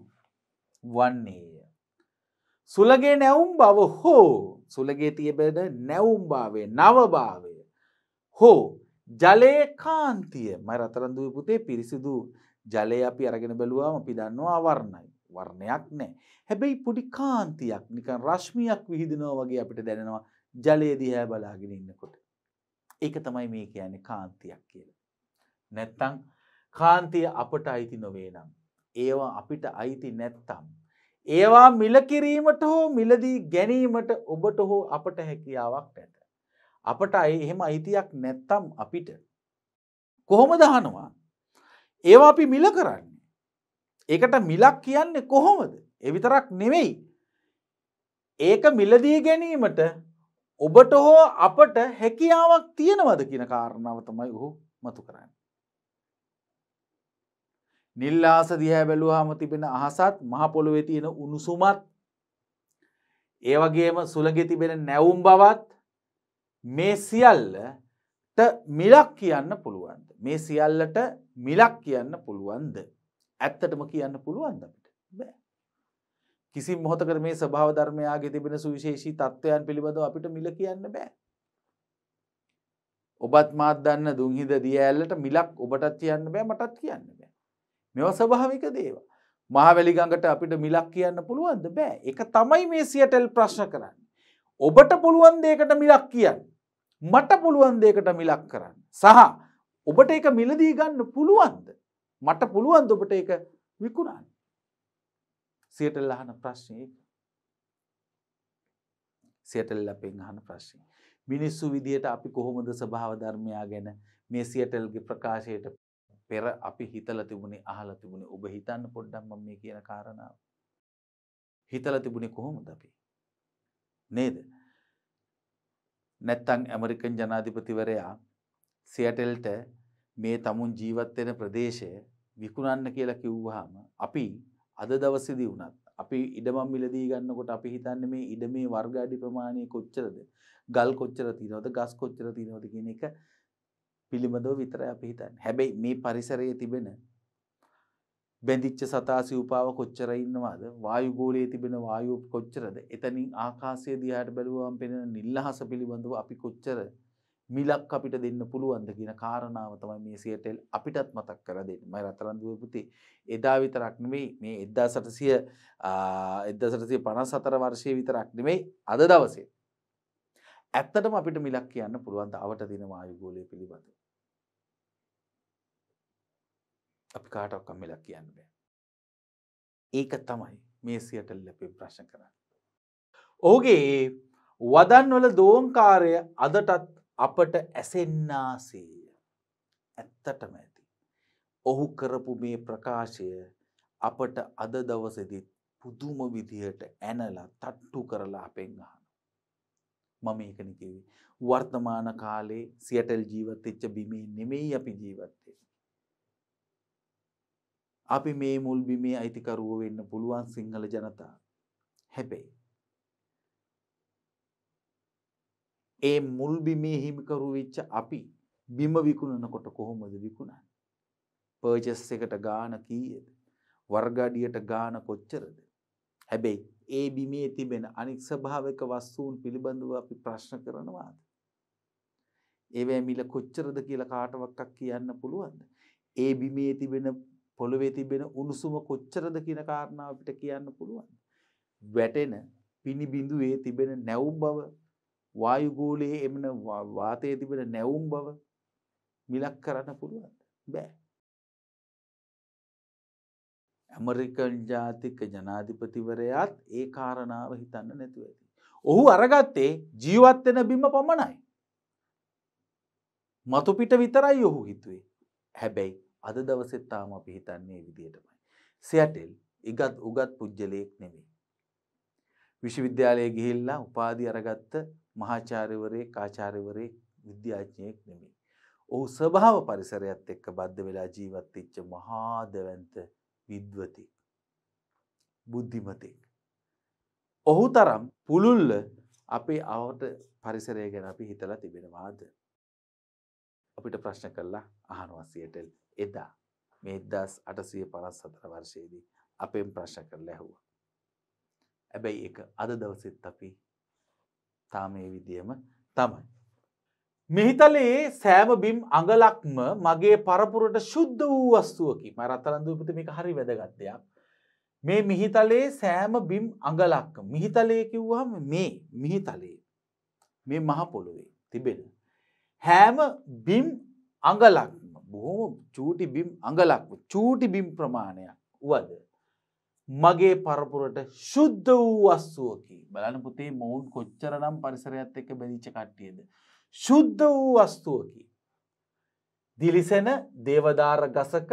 වන්නේය. සුලගේ නැවුම් බව හෝ සුලගේ තියබෙන නැවුම්භාවේ නවභාවය හෝ ජලය කාන්තිය මරතරඳුව පුතේ පිරිසිදු ජලය අපි අරගෙන බැලුවම අපි දන්නවා අවරණයි. වර්ණයක් නෑ. හැබැයි පොඩි කාන්තියක් නිකන් රශ්මියක් විහිදෙනවා වගේ අපිට දැනෙනවා ජලය දිහා බලාගෙන ඉන්නකොට. ඒක තමයි මේ කියන්නේ කාන්තියක් කියලා. නැත්තම් කාන්තිය අපට අයිති නොවේ නම් ඒවා අපිට අයිති නැත්තම් ඒවා මිල කිරීමට හෝ මිලදී ගැනීමට ඔබට හෝ අපට හැකියාවක් නැත අපට අයි එහෙම අයිතියක් නැත්තම් අපිට කොහොම දහනවා ඒවා අපි මිල කරන්න ඒකට මිලක් කියන්නේ කොහොමද එවිතරක් නෙවෙයි. ඒක මිලදී ගැනීමට ඔබට හෝ අපට හැකියාවක් තියෙනවද කියන කාරණාව තමයි ඔහු මතු කරන්න. නිල්ලාස දිහැ බැලුවාම තිබෙන අහසත් මහපොළොවේ තියෙන උණුසුමත් ඒවගේම සුළගෙ තිබෙන නැවුම් බවත් මේ සියල්ලට මිලක් කියන්න පුළුවන්ද. මේ සියල්ලට මිලක් කියන්න පුළුවන්ද. ඇත්තටම කියන්න පුළුවන්ද අපිට? බෑ. කිසිම මොහතකට මේ ස්වභාව ධර්මයාගේ තිබෙන සුවිශේෂී තත්වයන් පිළිබඳව අපිට මිල කියන්න බෑ. ඔබත් මාත් දන්න දුන්හිද දිය ඇල්ලට මිලක් ඔබටත් කියන්න බෑ මටත් කියන්න බෑ. මේවා ස්වභාවික දේවා. මහවැලි ගඟට අපිට මිලක් කියන්න පුළුවන්ද බෑ. ඒක තමයි මේ සියටල් ප්‍රශ්න කරන්නේ. ඔබට පුළුවන් දෙයකට මිලක් කියන්න. මට පුළුවන් දෙයකට මිලක් කරන්න. සහ ඔබට ඒක මිලදී ගන්න පුළුවන්ද? මට පුළුවන් ඔබට ඒක විකුණන්න. සියටල් අහන ප්‍රශ්නය සියටල් අපෙන් අහන ප්‍රශ්නය. මිනිස්සු විදියට අපි කොහොමද ස්වභාව ධර්මයා ගැන මේ සියටල්ගේ ප්‍රකාශයට පෙර අපි හිතලා තිබුණේ අහලා තිබුණේ ඔබ හිතන්න පොඩ්ඩක් මම මේ කියන කාරණාව. හිතලා තිබුණේ කොහොමද අපි? නේද? නැත්තම් ඇමරිකන් ජනාධිපතිවරයා සියටල්ට මේ තමුන් ජීවත් වෙන ප්‍රදේශය විකුණන්න කියලා කිව්වහම අපි අද දවසේදී වුණත් අපි ඉඩමම් මිලදී ගන්නකොට අපි හිතන්නේ මේ ඉඩමේ වර්ග අඩි ප්‍රමාණය කොච්චරද ගල් කොච්චර තියෙනවද ගස් කොච්චර තියෙනවද කියන එක පිළිබඳව විතරයි අපි හිතන්නේ. හැබැයි මේ පරිසරයේ තිබෙන බැඳිච්ච සතා සිව්පාව කොච්චර ඉන්නවද වායුගෝලයේ තිබෙන වායුව කොච්චරද එතනින් ආකාශය දිහාට බැලුවම පෙනෙන නිල්හස පිළිබඳව අපි කොච්චර මිලක් අපිට දෙන්න පුළුවන්ද කියන කාරණාව තමයි මේ සියටෙල් අපිටත් මතක් කර දෙන්නේ. මම රත්තරන්දුවේ පුතේ එදා විතරක් නෙමෙයි මේ 1800 1854 වර්ෂයේ විතරක් නෙමෙයි අද දවසේ. ඇත්තටම අපිට මිලක් කියන්න පුළුවන් දවට දින වායු ගෝලය පිළිබඳව. අපි කාටවත් මිලක් කියන්න බෑ. ඒක තමයි මේ සියටෙල් ලැබේ ප්‍රශ්න කරන්නේ. ඔහුගේ වදන්වල දෝංකාරය අදටත් අපට ඇසෙන්නාසේය. ඇත්තටම ඇති. ඔහු කරපු මේ ප්‍රකාශය අපට අද දවසෙදිත් පුදුම විදිහට ඇනලා තට්ටු කරලා අපෙන් අහන. මම ඒකන කිව්වේ. වර්තමාන කාලේ සියටල් ජීවත් වෙච්ච බිමේ නෙමෙයි අපි ජීවත් වෙන්නේ. අපි මේ මුල් බිමේ අයිතිකරුවෝ වෙන්න පුළුවන් සිංහල ජනතාව. හැබැයි ඒ මුල් බිමේ හිමිකරු වෙච්ච අපි බිම විකුණනකොට කොහොමද විකුණන්නේ? පර්චස් එකට ගාණ කීයද? වර්ගඩියට ගාණ කොච්චරද? හැබැයි ඒ බිමේ තිබෙන අනික් ස්වභාවික වස්තුන් පිළිබඳව අපි ප්‍රශ්න කරනවාද? ඒවැ මිල කොච්චරද කියලා කාටවත්ක් කියන්න පුළුවන්ද? ඒ බිමේ තිබෙන පොළවේ තිබෙන උණුසුම කොච්චරද කියන කාරණාව අපිට කියන්න පුළුවන්. වැටෙන පිණි බිඳුවේ තිබෙන නැවුම් බව වායුගෝලයේ එමන වාතයේ තිබෙන නැවුම් බව මිලක් කරන්න පුළුවන්ද? බෑ. ඇමරිකන් ජාතික ජනාධිපතිවරයාත් ඒ කාරණාව හිතන්න නැතුව ඇති. ඔහු අරගත්තේ ජීවත් වෙන බිම පමණයි. මතු පිට විතරයි ඔහු හිතුවේ. හැබැයි අද දවසෙත් තාම අපි හිතන්නේ විදිහටමයි. සියටෙල් ඉගත් උගත් පුජ්‍යලයක් නෙමෙයි. විශ්වවිද්‍යාලයේ ගිහිල්ලා උපාධි අරගත්ත මහාචාර්යවරයෙක් ආචාර්යවරයෙක් විද්‍යාඥයෙක් නෙමෙයි. ඔහු ස්වභාව පරිසරයත් එක්ක බද්ධ වෙලා ජීවත් වෙච්ච මහා දවන්ත විද්වතෙක්. බුද්ධිමතෙක්. ඔහු තරම් පුළුල්ල අපේ අවට පරිසරය ගැන අපි හිතලා තිබෙනවාද? අපිට ප්‍රශ්න කළා අහනවා සියටල් එදා මේ 1854 වර්ෂයේදී අපෙන් ප්‍රශ්න කරලා ඇහුවා. හැබැයි ඒක අද දවසෙත් අපි තාම ඒ විදියම තමයි. මෙහිතලයේ සෑම බිම් අඟලක්ම මගේ පරපුරට ශුද්ධ වූ වස්තුවකි ම රත්තරන්දුපති මේක හරි වැදගත්දයක්. මේ මිහිතලයේ සෑම බිම් අඟලක්ක මිහිතලය කිව්වහම මේ මිහිතලයේ මේ මහපොළුවේ තිබෙන. හෑම බිම් අඟලක්ම බොහොම චූටි බිම් අඟලක්ම චූටි බිම් ප්‍රමාණයක් වද මගේ පරපුරට ශුද්ධ වූ අස්සුවකි බලන පුතේ මොවුන් කොච්චරනම් පරිසරයත් එක්ක බැදිච්ච කට්ටියද. ශුද්ධ වූ අස්තුවකි. දිලිසෙන දේවධාර ගසක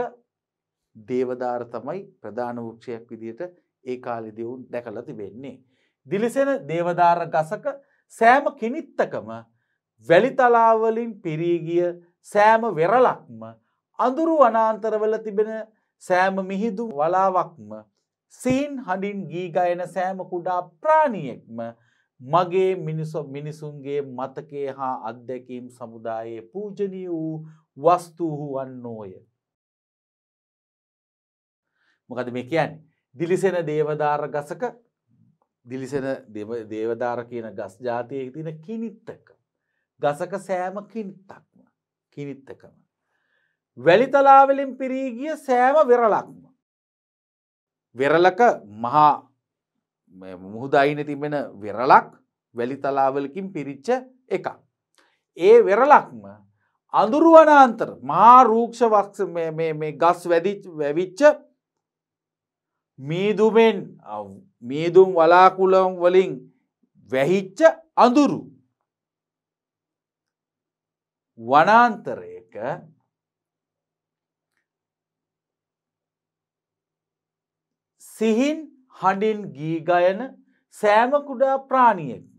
දේවධාර තමයි ප්‍රධාන වෘක්ෂයක් විදියට ඒ කාලි දෙවුන් දැකල තිබෙන්නේ. දිලිසෙන දේවධාර ගසක සෑම කිනිත්තකම වැලිතලාවලින් පිරීගිය සෑම වෙරලක්ම අඳුරු වනාන්තරවල තිබෙන සෑම මිහිදු වලාවක්ම සීන් හඬින් ගී ගයන සෑම කුඩා ප්‍රාණියෙක්ම මගේ මිනිසො මිනිසුන්ගේ මතකේ හා අත්දැකීම් සමුදායේ පූජනී වූ වස්තුහු වන්නෝය. මොකද මේ කියන්නේ දිලිසෙන දේවදාර ගසක දිලිසෙන දේවදාර කියන ගස් ජාතියක තියෙන කිනිත්තක. ගසක සෑම කිනිත්තක්ම කිනිත්තකම. වැලිතලාවලින් පිරීගිය සෑම වෙරලක්ම. වෙරලක මහා මුහුදයින තිබෙන වෙරලක් වැලිතලාවලකින් පිරිච්ච එක. ඒ වෙරලක්ම අඳුරුවනාන්තර මා රූක්ෂ ගස් වැවිච්ච මීදුමෙන් මීදුම් වලාකුලම් වලින් වැහිච්ච අඳුරු වනාන්තරයක සිහින් හඬින් ගීගයන සෑමකුඩා ප්‍රාණියෙක්ම.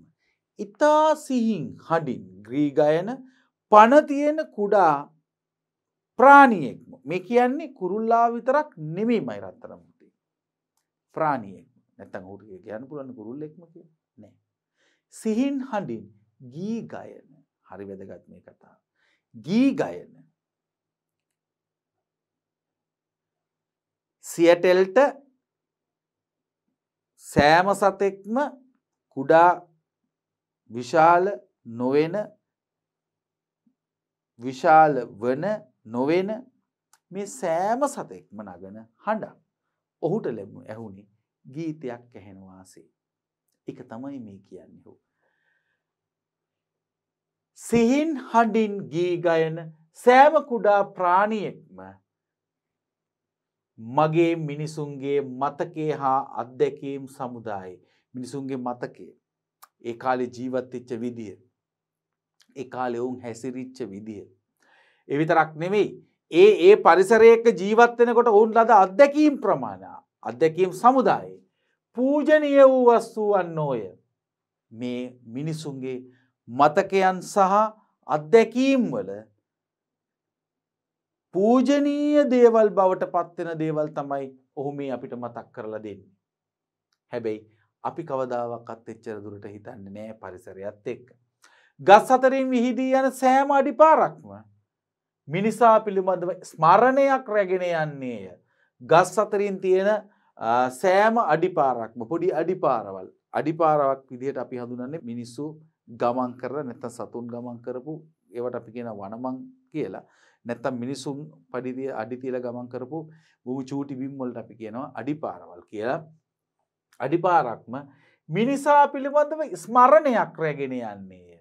ඉතා සිහින් හඬින් ග්‍රීගයන පනතියෙන කුඩා ප්‍රාණියෙක්ම මේ කියන්නේ කුරුල්ලා විතරක් නෙමේ මයි රත්තරමුති. ප්‍රාණියෙක් නැතන් හුටිය ගැන පුරන්න කුරුල්ලෙක්ම කිය නෑ. සිහින් හඬින් ගීගයන හරි වැදගත් මේ කතා. ගීගයන සියටෙල්ට සෑම සතෙක්ම කුඩා විශාල නොවෙන විශාල වන නොවෙන මේ සෑම සතෙක්ම නගන හඬ ඔහුට ලැබ ඇහුුණේ ගීතයක් ඇහෙනවාසේ එක තමයි මේ කියන්නේ හෝ. සිහින් හඬින් ගීගයන සෑම කුඩා ප්‍රාණියෙක්ම මගේ මිනිසුන්ගේ මතකේ හා අත්දැකීම් සමුදායි. මිනිසුන්ගේ මතකේ. ඒ කාලේ ජීවත්තිච්ච විදිය. ඒ කාලෙ ඔවුන් හැසිරිච්ච විදිය. එවිතරක් නෙමෙයි. ඒ ඒ පරිසරයක ජීවත්වෙනකොට ඔවුන් ලද අත්දැකීම් ප්‍රමාණ අත්දැකීම් සමුදායි. පූජනය වූ වස්තුුවන් නෝය. මේ මිනිසුන්ගේ මතකයන් සහ අත්දැකීම් වල පූජනීය දේවල් බවට පත්වෙන දේවල් තමයි ඔහු මේ අපිට මතක් කරලා දෙන්න. හැබැයි අපි කවදාවක්ත් එච්චර දුරට හිතන්න නෑ පරිසරයත් එක්ක. ගස් අතරින් විහිදී යන සෑම අඩි පාරක්ම. මිනිසා පිළිබඳව ස්මරණයක් රැගෙන යන්නේය. ගස් අතරින් තියෙන සෑම අඩිපාරක්ම පොඩි අඩිපාරවල් අඩිපාරවක් විදිහට අපි හඳුනන්නේ මිනිස්සු ගමන් කර නැත සතුන් ගමන් කරපු ඒවට අපි කියෙන වනමං කියලා. නැත්තම් මිනිසුන් පඩිතිය අඩි තියලා ගමන් කරපු බොහොම චූටි බිම් වලට අපි කියනවා අඩිපාරවල් කියලා. අඩිපාරක්ම මිනිසා පිළිබඳව ස්මරණයක් රැගෙන යන්නේය.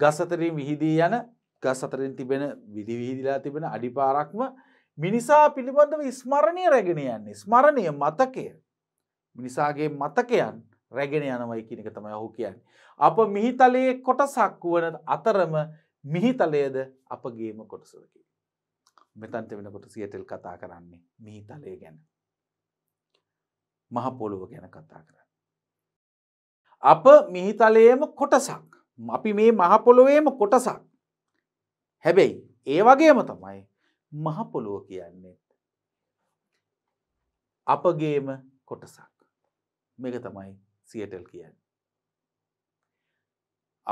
ගස් අතරින් විහිදී යන ගස් අතරින් තිබෙන විදි විහිදලා තිබෙන අඩිපාරක්ම මිනිසා පිළිබඳව ස්මරණය රැගෙන යන්නේ. ස්මරණය මතකය. මිනිසාගේ මතකයන් රැගෙන යනවයි කියන එක තමයි ඔහු කියන්නේ. අප මිහිතලයේ කොටසක් වන අතරම මිහිතලයද අපගේම කොටසදකි. මෙතන්ට වෙනකොට සියටල් කතා කරන්නේ මිහිතලය ගැන. මහපොළුව ගැන කතා කරන්න. අප මිහිතලයේම කොටසක් අපි මේ මහපොළොවේම කොටසක් හැබැයි ඒ වගේම තමයි මහපොළුව කියන්නේ අපගේම කොටසක් මේක තමයි සියටල් කියන්නේ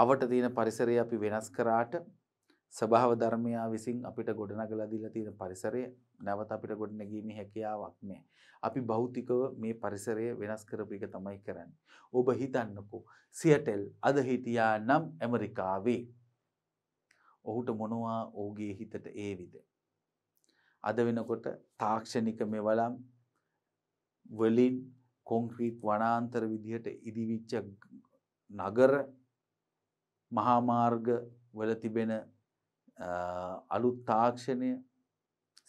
අවට තියෙන පරිසරය අපි වෙනස් කරාට ස්වභාව ධර්මයා විසින් අපිට ගොඩනගලා දීලා තියෙන පරිසරය නැවත අපිට ගොඩනැගීමේ හැකියාවක් නැහැ. අපි භෞතිකව මේ පරිසරය වෙනස් කරපු එක තමයි කරන්නේ. ඔබ හිතන්නකෝ සියටල් අද හිටියා නම් ඇමරිකාවේ. ඔහුට මොනවා ඔහුගේ හිතට ඒවිද? අද වෙනකොට තාක්ෂණික මෙවලම් වලින් කොන්ක්‍රීට් වනාන්තර විදිහට ඉදිවිච්ච නගර මහාමාර්ග වල තිබෙන අලුත් තාක්ෂණය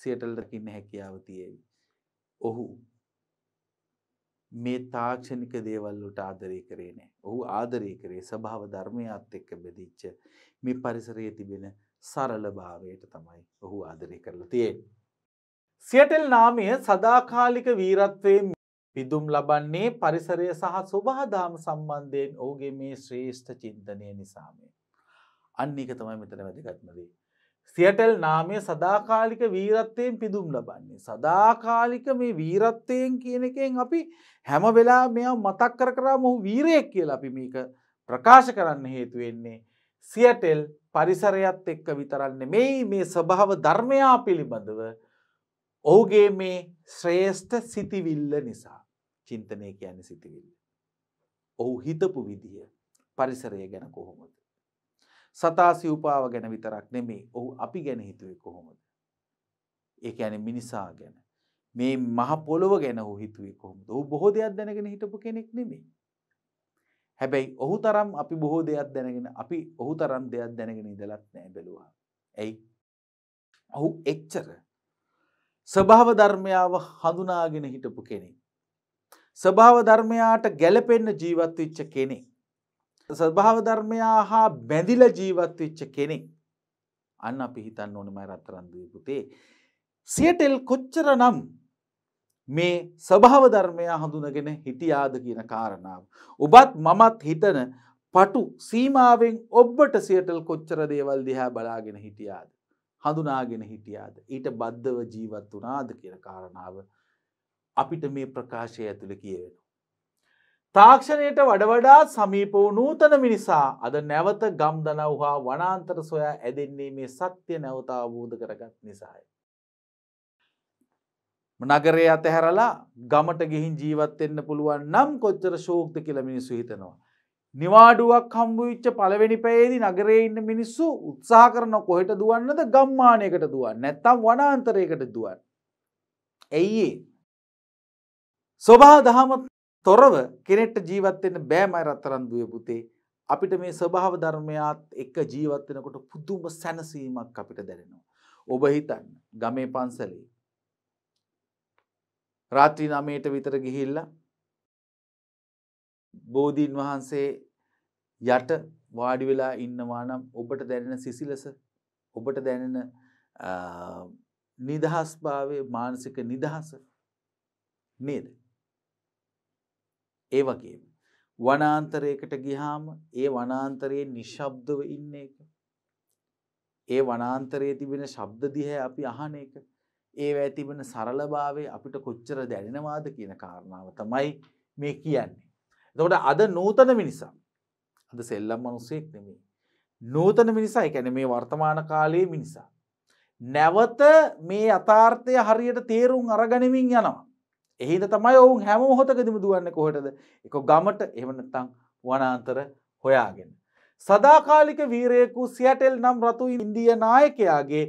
සියටල් දකින්න හැකියාව තියෙවි. ඔහු මේ තාක්ෂණික දේවල් වලට ආදරය කරේ නැහැ. ඔහු ආදරය කරේ ස්වභාව ධර්මයත් එක්ක බෙදිච්ච මේ පරිසරයේ තිබෙන සරලභාවයට තමයි ඔහු ආදරය කරලා තියෙන්නේ. සියටල් නාමය සදාකාලික වීරත්වයෙන් පිදුම් ලබන්නේ පරිසරය සහ සුභාදාම සම්බන්ධයෙන් ඔහුගේ මේ ශ්‍රේෂ්ඨ චින්තනය නිසාම. අන්න එක තමයි මෙතන වැදගත්මදේ. සියටල් නාමය සදාකාලික වීරත්වයෙන් පිදුම් ලබන්නේ. සදාකාලික මේ වීරත්වයෙන් කියන එකෙන් අපි හැම වෙලා මෙයා මතක් කර කරා මොහු වීරයෙක් කියලා අපි මේක ප්‍රකාශ කරන්න හේතු වෙන්නේ. සියටෙල් පරිසරයත් එක්ක විතරන්නේ මෙයි මේ ස්වභාව ධර්මයා පිළිබඳව ඔහුගේ මේ ශ්‍රේෂ්ඨ සිතිවිල්ල නිසා. චින්තනය කියන්නේ සිතවිල්ල. ඔහු හිතපු විදිහ පරිසරය ගැන කොහොමද. සතා සිව්පාව ගැන විතරක් නෙමේ ඔහු අපි ගැන හිතුවේ කොහොමද. ඒක ඇන මිනිසා ගැන මේ මහ පොළොව ගැන ඔහු හිතුවේ කොහොමද ඔහු බොහෝ දෙයක් දැනගෙන හිටපු කෙනෙක් නෙමේ. හැබැයි ඔහු තරම් අපි බොහෝ දෙයක් දැනගෙන අපි ඔහු තරම් දෙයක් දැනගෙන ඉදලත් නෑ බැලවා. ඇයි ඔහු එච්චර ස්භාව ධර්මයාව හඳුනාගෙන හිටපු කෙනෙක්. ස්වභාව ධර්මයාට ගැලපෙන්න ජීවත් වෙච්ච කෙනෙක්. ස්වභාව ධර්මයා හා බැඳිලා ජීවත් වෙච්ච කෙනෙක්. අන්න අපි හිතන්න ඕනේ මම රත්තරන් දුවේ පුතේ. සියටෙල් කොච්චරනම් මේ ස්වභාව ධර්මයා හඳුනගෙන හිටියාද කියන කාරණාව. ඔබත් මමත් හිතන පටු සීමාවෙන් ඔබට සියටල් කොච්චර දේවල් දිහා බලාගෙන හිටියාද. හඳුනාගෙන හිටියාද. ඊට බද්ධව ජීවත් වුණාද කියන කාරණාව අපිට මේ ප්‍රකාශය ඇතුළ කියවෙනවා. තාක්ෂණයට වඩවඩා සමීප වූ නූතන මිනිසා අද නැවත ගම් දනව් හා වනාන්තර සොයා ඇදෙන්නේ මේ සත්‍ය නැවත අවබෝධ කරගත් නිසායි. නගරේ අතහැරලා ගමට ගිහින් ජීවත්වෙන්න පුළුවන් නම් කොච්චර ශෝක්ත කියල මිනිස්සු හිතනවා. නිවාඩුවක් හම්බුවිච්ච පළවෙනි පැයේදි නගරේ ඉන්න මිනිස්සු උත්සා කරන කොහෙට දුවන්නද ගම්මානයකට දුවන් නැත්තම් වනාන්තරයකට දුවන්. ඇයිඒ ස්වභාව දහම තොරව කෙනෙක්ට ජීවත් වෙන්න බෑමයි රත්තරන් දුවේ පුතේ. අපිට මේ ස්වභාව ධර්මයාත් එක්ක ජීවත් වෙනකොට පුදුම සැනසීමක් අපිට දැනෙනවා. ඔබ හිතන්න ගමේ පන්සලේ රාත්‍රී 9ට විතර ගිහිල්ලා බෝධීන් වහන්සේ යට වාඩි වෙලා ඉන්නවා නම් ඔබට දැනෙන සිසිලස ඔබට දැනෙන නිදහස්භාවය මානසික නිදහස නේද ඒ වගේ වනාන්තරයකට ගිහාම ඒ වනාන්තරයේ නිශ්ශබ්දව ඉන්න එක. ඒ වනාන්තරයේ තිබෙන ශබ්ද දිහැ අපි අහන එක. ඒවැ තිබෙන සරලභාවේ අපිට කොච්චර දැනෙනවාද කියන කාරණාව තමයි මේ කියන්නේ. එතකොට අද නූතන මිනිසා අද සෙල්ලම් මනුස්සයෙක් නෙමේ. නූතන මිනිසා එකැන මේ වර්තමාන කාලයේ මිනිසා. නැවත මේ අතාර්ථය හරියට තේරුම් අරගනිමින් යනවා. එහිද තමයි ඔවුන් හැම හොතකදිම දුවන්න කොහටද එක ගමට එමනතං වනාන්තර හොයාගෙන. සදාකාලික වීරයෙකු සියටෙල් නම් රතු ඉන්දිය නායකයාගේ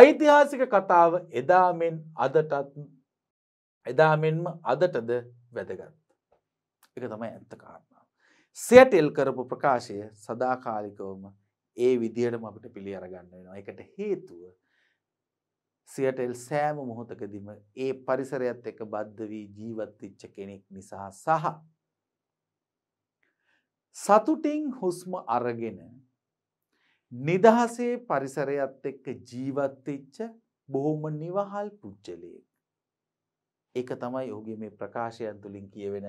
ඓතිහාසික කතාව එදා මෙන් අදටත් එදා මෙන්ම අදටද වැදගත්. එක තමයි ඇත්ත කාරණා. සෙටෙල් කරපු ප්‍රකාශය සදාකාලිකවම ඒ විදිහටම අපිට පිළි අරගන්න වෙනවා. ඒකට හේතුව සියටල් සෑම මොහොතකදීම ඒ පරිසරයත් එක්ක බද්ධ වී ජීවත් වෙච්ච කෙනෙක් නිසා සහ සතුටින් හුස්ම අරගෙන නිදහසේ පරිසරයත් එක්ක ජීවත් වෙච්ච බොහොම නිවහල් පුජ්‍යලයෙක්. ඒක තමයි ඔහුගේ මේ ප්‍රකාශයන් තුලින් කියවෙන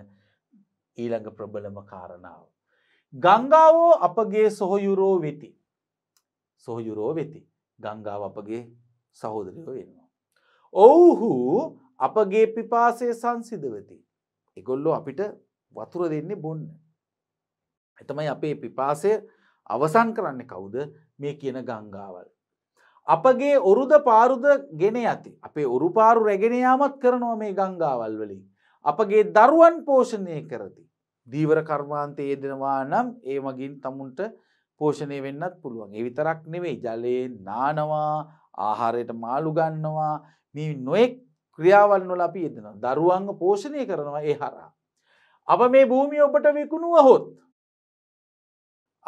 ඊළඟ ප්‍රබලම කාරණාව. ගංගාවෝ අපගේ සොහයුරෝ වෙති. සොහයුරෝ වෙති. ගංගාව අපගේ සහෝදරයෝ වෙනවා. ඔවුහු අපගේ පිපාසේ සංසිද වෙති. එකොල්ලෝ අපිට වතුර දෙන්නේ බොන්න. එතමයි අපේ පිපාසය අවසන් කරන්න කවුද මේ කියන ගංගාවල්. අපගේ ඔරුද පාරුද ගෙන ඇති. අපේ ඔරු පාරු රැගෙනයාමත් කරනවා මේ ගංගාවල් වලින්. අපගේ දරුවන් පෝෂණය කරති. දීවර කර්මාන්තයේ දෙනවා නම් ඒ මගින් තමුන්ට පෝෂණය වෙන්නත් පුළුවන්. එවිතරක් නෙවෙයි ජලයෙන් නානවා ආහාරයට මාළු ගන්නවා මේ නොයෙක් ක්‍රියාවල් නොල අපි යෙදෙනවා දරුවන්ග පෝෂණය කරනවා ඒ හරා. අප මේ භූමිය ඔබට විකුණුවහොත්.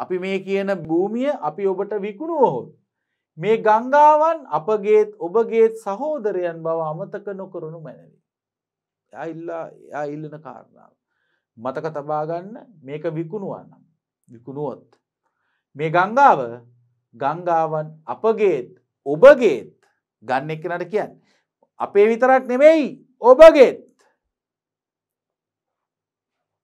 අපි මේ කියන භූමිය අපි ඔබට විකුණුවහොත්. මේ ගංගාවන් අපගේත් ඔබගේත් සහෝදරයන් බව අමතක නොකරනු මැනවි. ඉල්ලා එයා ඉල්ලන කාරණාව. මතක තබාගන්න මේක විකුණුවන්නම් විකුණුවොත්. මේ ගංගාව ගංගාවන් අපගේත් ඔබගේත් ගන්න එක්කනට කියන්න. අපේ විතරක් නෙමෙයි ඔබගේත්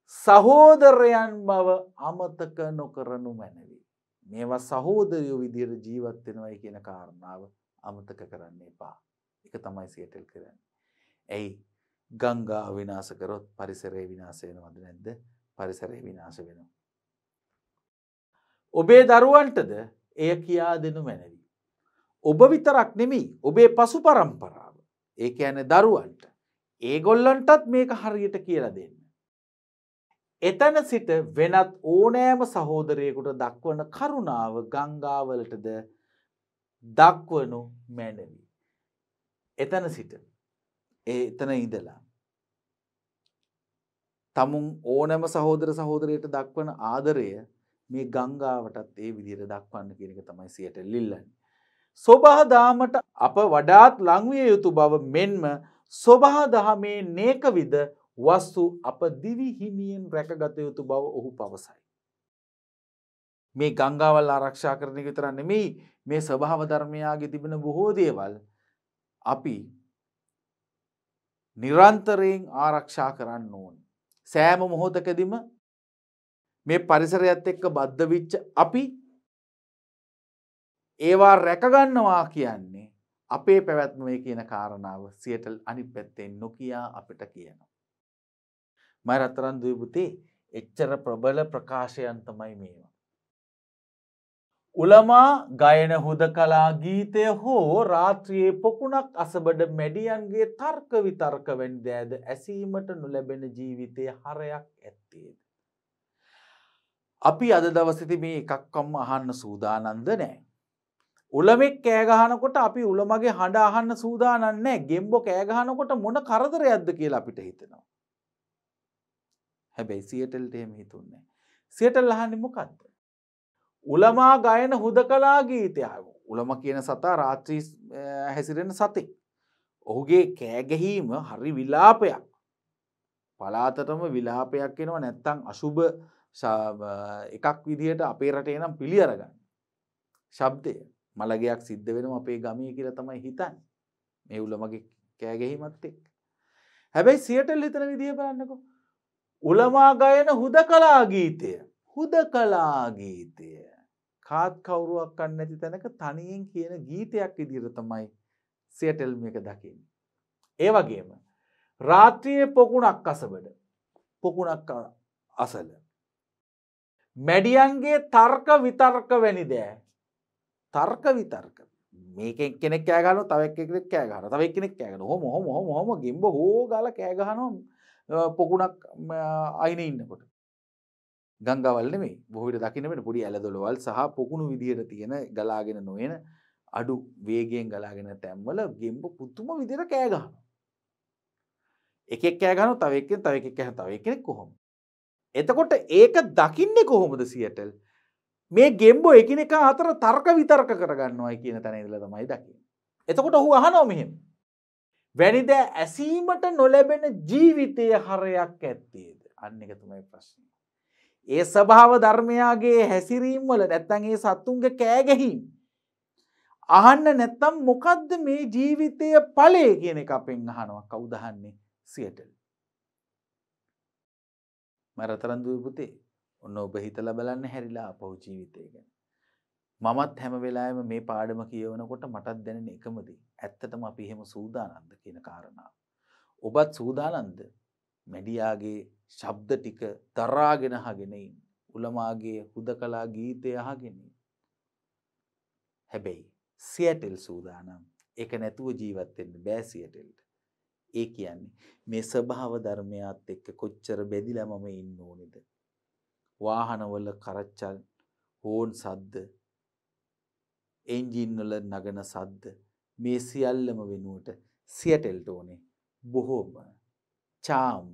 සහෝදරයන් බව අමතක නොකරනු මැනවී. මේවා සහෝදරයෝ විදිර ජීවත්වෙනවයි කියන කාරණාව අමතක කරන්න එපා. එක තමයි සියටල් කරන්න. ඇයි ගංගා විනාස කරොත් පරිසරය විනාසයනවද නැද්ද පරිසරය විනාශ වෙනවා. ඔබේ දරුවන්ටද එය කියා දෙනු මැනවි. ඔබ විතරක් නෙමෙයි ඔබේ පසු පරම්පරාව ඒක ඇන දරුවන්ට ඒගොල්ලන්ටත් මේක හරියට කියලා දෙන්න. එතැන සිට වෙනත් ඕනෑම සහෝදරයකුට දක්වන කරුණාව ගංගාවලටද දක්වනු මැනවී. එතැන සිට ඒ එතන ඉඳලා. තමුන් ඕනෑම සහෝදර සහෝදරයට දක්වන ආදරය මේ ගංගාවටත් ඒ විදිර දක්වන්න කෙනෙක තමයි සියට ලිල්ලන්න. සොබහදාමට අප වඩාත් ලංවිය යුතු බව මෙන්ම සොබහදහමේ නේකවිද වස්තු අප දිවි හිමියෙන් රැකගත යුතු බව ඔහු පවසයි. මේ ගංගාවල් ආරක්ෂා කරන එක විතරන්න මෙයි මේ ස්වභාව ධර්මයාගේ තිබෙන බොහෝ දේවල් අපි නිරන්තරයෙන් ආරක්ෂා කරන්න ඕන. සෑම මොහොතකදිම මේ පරිසරයත් එක්ක බද්ධ විච්ච අපි ඒවා රැකගන්නවා කියන්නේ අපේ පැවැත්මේ කියන කාරණාව සියටල් අනිත් පැත්තෙන් නොකියා අපිට කියනවා. මම රත්තරන් දුයිපුතේ එච්චර ප්‍රබල ප්‍රකාශයන් තමයි මේවා. උලමා ගයන හුදකලා ගීතය හෝ රාත්‍රියේ පොකුණක් අසබඩ මැඩියන්ගේ තර්ක විතර්ක වෙන්දෑද ඇසීමට නොලැබෙන ජීවිතය හරයක් ඇත්තේද. අපි අද දවසති මේ එකක්කම්ම අහන්න සූදානන්ද නෑ. උළමෙක් කෑගහනකොට අපි උළමගේ හඬ අහන්න සූදානන්නේ ගෙම්බෝ කෑගහනකොට මොන කරදරයක්ද කියලා අපිට හිතෙනවා. හැබැයි සියටල්ට එහෙම හිතුන්නේ. සියටල් අහන්නේ මොකද්ද? උළමා ගයන හුදකලා ගීතය. උළම කියන සතා රාත්‍රී හැසිරෙන සතෙක්. ඔහුගේ කෑගැහිම හරි විලාපයක්. පලාතටම විලාපයක් එනවා නැත්තම් අසුබ එකක් විදිහට අපේ රටේ නම් පිළි අරගන්න. ශබ්දය මළගයක් සිද්ධ වෙනවා අපේ ගමේ කියලා තමයි හිතන්නේ. මේ උලමගේ කෑ ගැහිමත් එක්ක. හැබැයි සියටල් හිතන විදිය බලන්නකෝ. උලමා ගයන හුදකලා ගීතය. හුදකලා ගීතය. කාත් කවුරුවක් අන්න නැති තැනක තනියෙන් කියන ගීතයක් විදිහට තමයි සියටල් මේක දකින්නේ. ඒ වගේම රාත්‍රියේ පොකුණක් අසබඩ. පොකුණක් අසල. මැඩියන්ගේ තර්ක විතර්ක වැනි දෑ තර්ක විතර්ක මේක කෙනෙක් කෑගන තවක් එකෙක් කෑගන තවක් කෙනෙක් කෑගන හොම හොම හොම හොම ගෙම්බ හෝ ගල කෑගහනම් පොකුණක් අයින ඉන්නකොට ගංගවල්ල මේ බොහවිට දකිනට පොඩි ඇලදොළවල් සහ පොකුණු විදිහයට තියෙන ගලාගෙන නොයෙන අඩු වේගෙන් ගලාගෙන තැම්වල ගෙම්බ පුතුම විදිර කෑගහන එකක් කෑගන තවක්ෙන් තවක කැහ තව කෙනෙක් කොහොම එතකොට ඒක දකින්නේ කොහොමද සියටල් මේ ගෙම්බෝ එකන එක අතර තර්ක විතර්ක කරගන්නවා කියන තැනඉදල තමයි දකි. එතකොට ඔහු අහනෝ මෙහෙම. වැනිද ඇසීමට නොලැබෙන ජීවිතය හරයක් ඇත්තේද අන්න එක තුමයි ප්‍රශ්න. ඒ සභාව ධර්මයාගේ හැසිරීම් වල නැත්තන්ගේ සත්තුන්ගේ කෑගැහිම්. අහන්න නැත්තම් මොකක්ද මේ ජීවිතය පලේ කියන එක අපෙන් අහනවා කවුදහන්නේ සියටල්. මැරතරන්දුවපුතේ ඔන්න ඔබ හිතලා බලන්න හැරිලා අපහු ජීවිතය ගැන. මමත් හැම වෙලාවෙම මේ පාඩම කියවනකොට මටත් දැනෙන එකම දේ. ඇත්තටම අපි එහෙම සූදානම්ද කියන කාරණාව. ඔබත් සූදානම්ද? මැඩියාගේ ශබ්ද ටික දරාගෙන අහගෙන ඉන්න. උලමාගේ හුදකලා ගීතය අහගෙන. හැබැයි සියැටල් සූදානම්. ඒක නැතුව ජීවත් වෙන්න බෑ සියැටල්ට. ඒ කියන්නේ මේ ස්වභාව ධර්මයාත් එක්ක කොච්චර බැඳිලා මම ඉන්න ඕනේද වාහනවල කරච්චල් හෝන් සද්ද එන්ජින් වල නගන සද්ද මේ සියල්ලම වෙනුවට සියටල්ට ඕනේ බොහෝම චාම්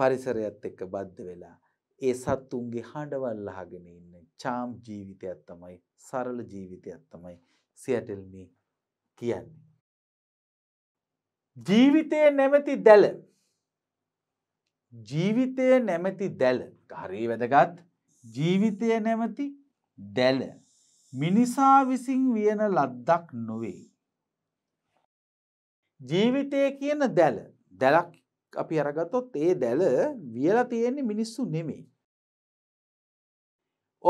පරිසරයත් එක්ක බද්ධ වෙලා ඒ සත්තුන්ගේ හඬවල් අහගෙන ඉන්න චාම් ජීවිතයක් තමයි සරල ජීවිතයක් තමයි සියටල් මේ කියන්නේ ජීවිතය නැමැති දැල ජීවිතය නැමැති දැල හරී වැදගත් ජීවිතය නැමති දැල මිනිසා විසින් වියන ලද්දක් නොවේ. ජීවිතය කියන දැල දැලක් අපි අරගතොත් ඒ දැල වියල තියෙන්නේ මිනිස්සු නෙමේ.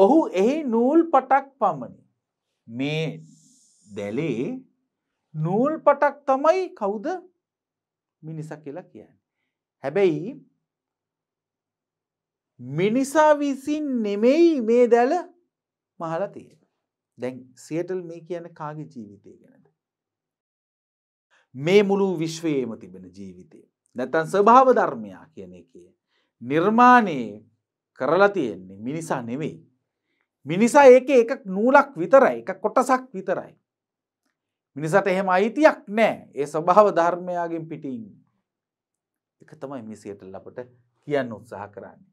ඔහු එහි නූල් පටක් පමණි මේ දැලේ නූල් පටක් තමයි කවුද මිනිස කියලා කියන්න. හැබැයි මිනිසා විසින් නෙමෙයි මේ දැල මහලා තියෙන. දැන් සියටල් මේ කියන කාගේ ජීවිතය ගැනද. මේ මුළු විශ්වයේම තිබෙන ජීවිතය. නැතන් ස්වභාව ධර්මයා කියන එකේ. නිර්මාණය කරලා තියෙන්නේ මිනිසා නෙවෙයි. මිනිසා ඒක එකක් නූලක් විතරයි එක කොටසක් විතරයි. මිනිසට එහෙම අයිතියක් නෑ ඒ ස්වභාව ධර්මයාගෙන් පිටින් එක තමයි මිසියට ලබට කියන්න උත්සාහ කරන්න.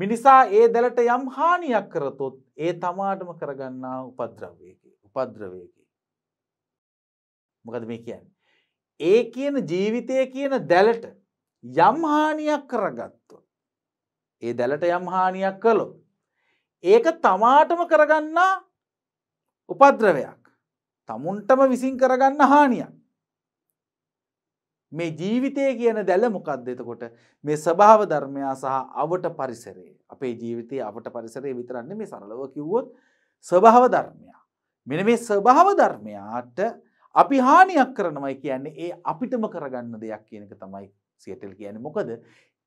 මිනිසා ඒ දැලට යම් හානියක් කරතොත් ඒ තමාටම කරගන්නා උපද්‍රවයකි උපද්‍රවයකි. මොකද මේ කියන්න. ඒ කියන ජීවිතය කියන දැලට යම් හානියක් කරගත්තොත්. ඒ දැලට යම් හානියක් කළොත්. ඒක තමාටම කරගන්නා උපද්‍රවයක්. තමුන්ටම විසින් කරගන්න හානියක්. මේ ජීවිතය කියන දැල මොකක්ද එතකොට මේ ස්වභාව ධර්මයා සහ අවට පරිසරයේ අපේ ජීවිතයේ අවට පරිසරයේ විතරන්නේ මේ සරලව කිව්වොත් ස්වභාව ධර්මයා මෙන මේ ස්වභාව ධර්මයාට අපි හානියක් කරනවයි කියන්නේ ඒ අපිටම කරගන්න දෙයක් කියන එක තමයි සියටල් කියන්නේ මොකද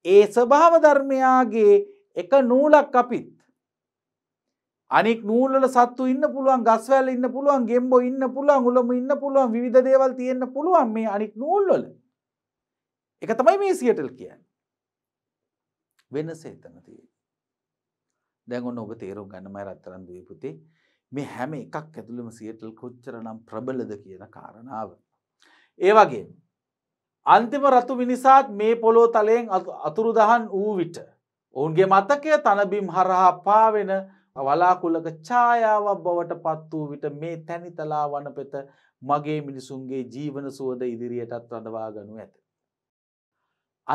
ඒ ස්වභාව ධර්මයාගේ එක නූලක් අපිත් අනික් නූලල සත්තු ඉන්න පුළුවන් ගස්වැල ඉන්න පුළුවන් ගෙම්බෝ ඉන්න පුළුවන් උලම ඉන්න පුළුවන් විධ දේවල් තියෙන්න්න පුළුවන් මේ අනික් නූල්ලොල එක තමයි මේ සියටල් කියන්න වෙනස එතනතිය දැගොන්න ඔබ තේරුම් ගන්නමයි රත්තරන් දීපුතේ මේ හැම එකක් ඇතුළම සියටල් කොච්චර නම් ප්‍රබලද කියන කාරණාව. ඒ වගේ අන්තිම රතු මිනිසාත් මේ පොලෝ තලයෙන් අතුරුදහන් වූ විට ඔවුන්ගේ මතකය තනබිම් හරහා පාවෙන වලාකුලක ඡායාවක් බවට පත් වූ විට මේ තැනිතලා වනපෙත මගේ මිනිසුන්ගේ ජීවන සුවද ඉදිරියටත් රඳවා ගනු ඇත.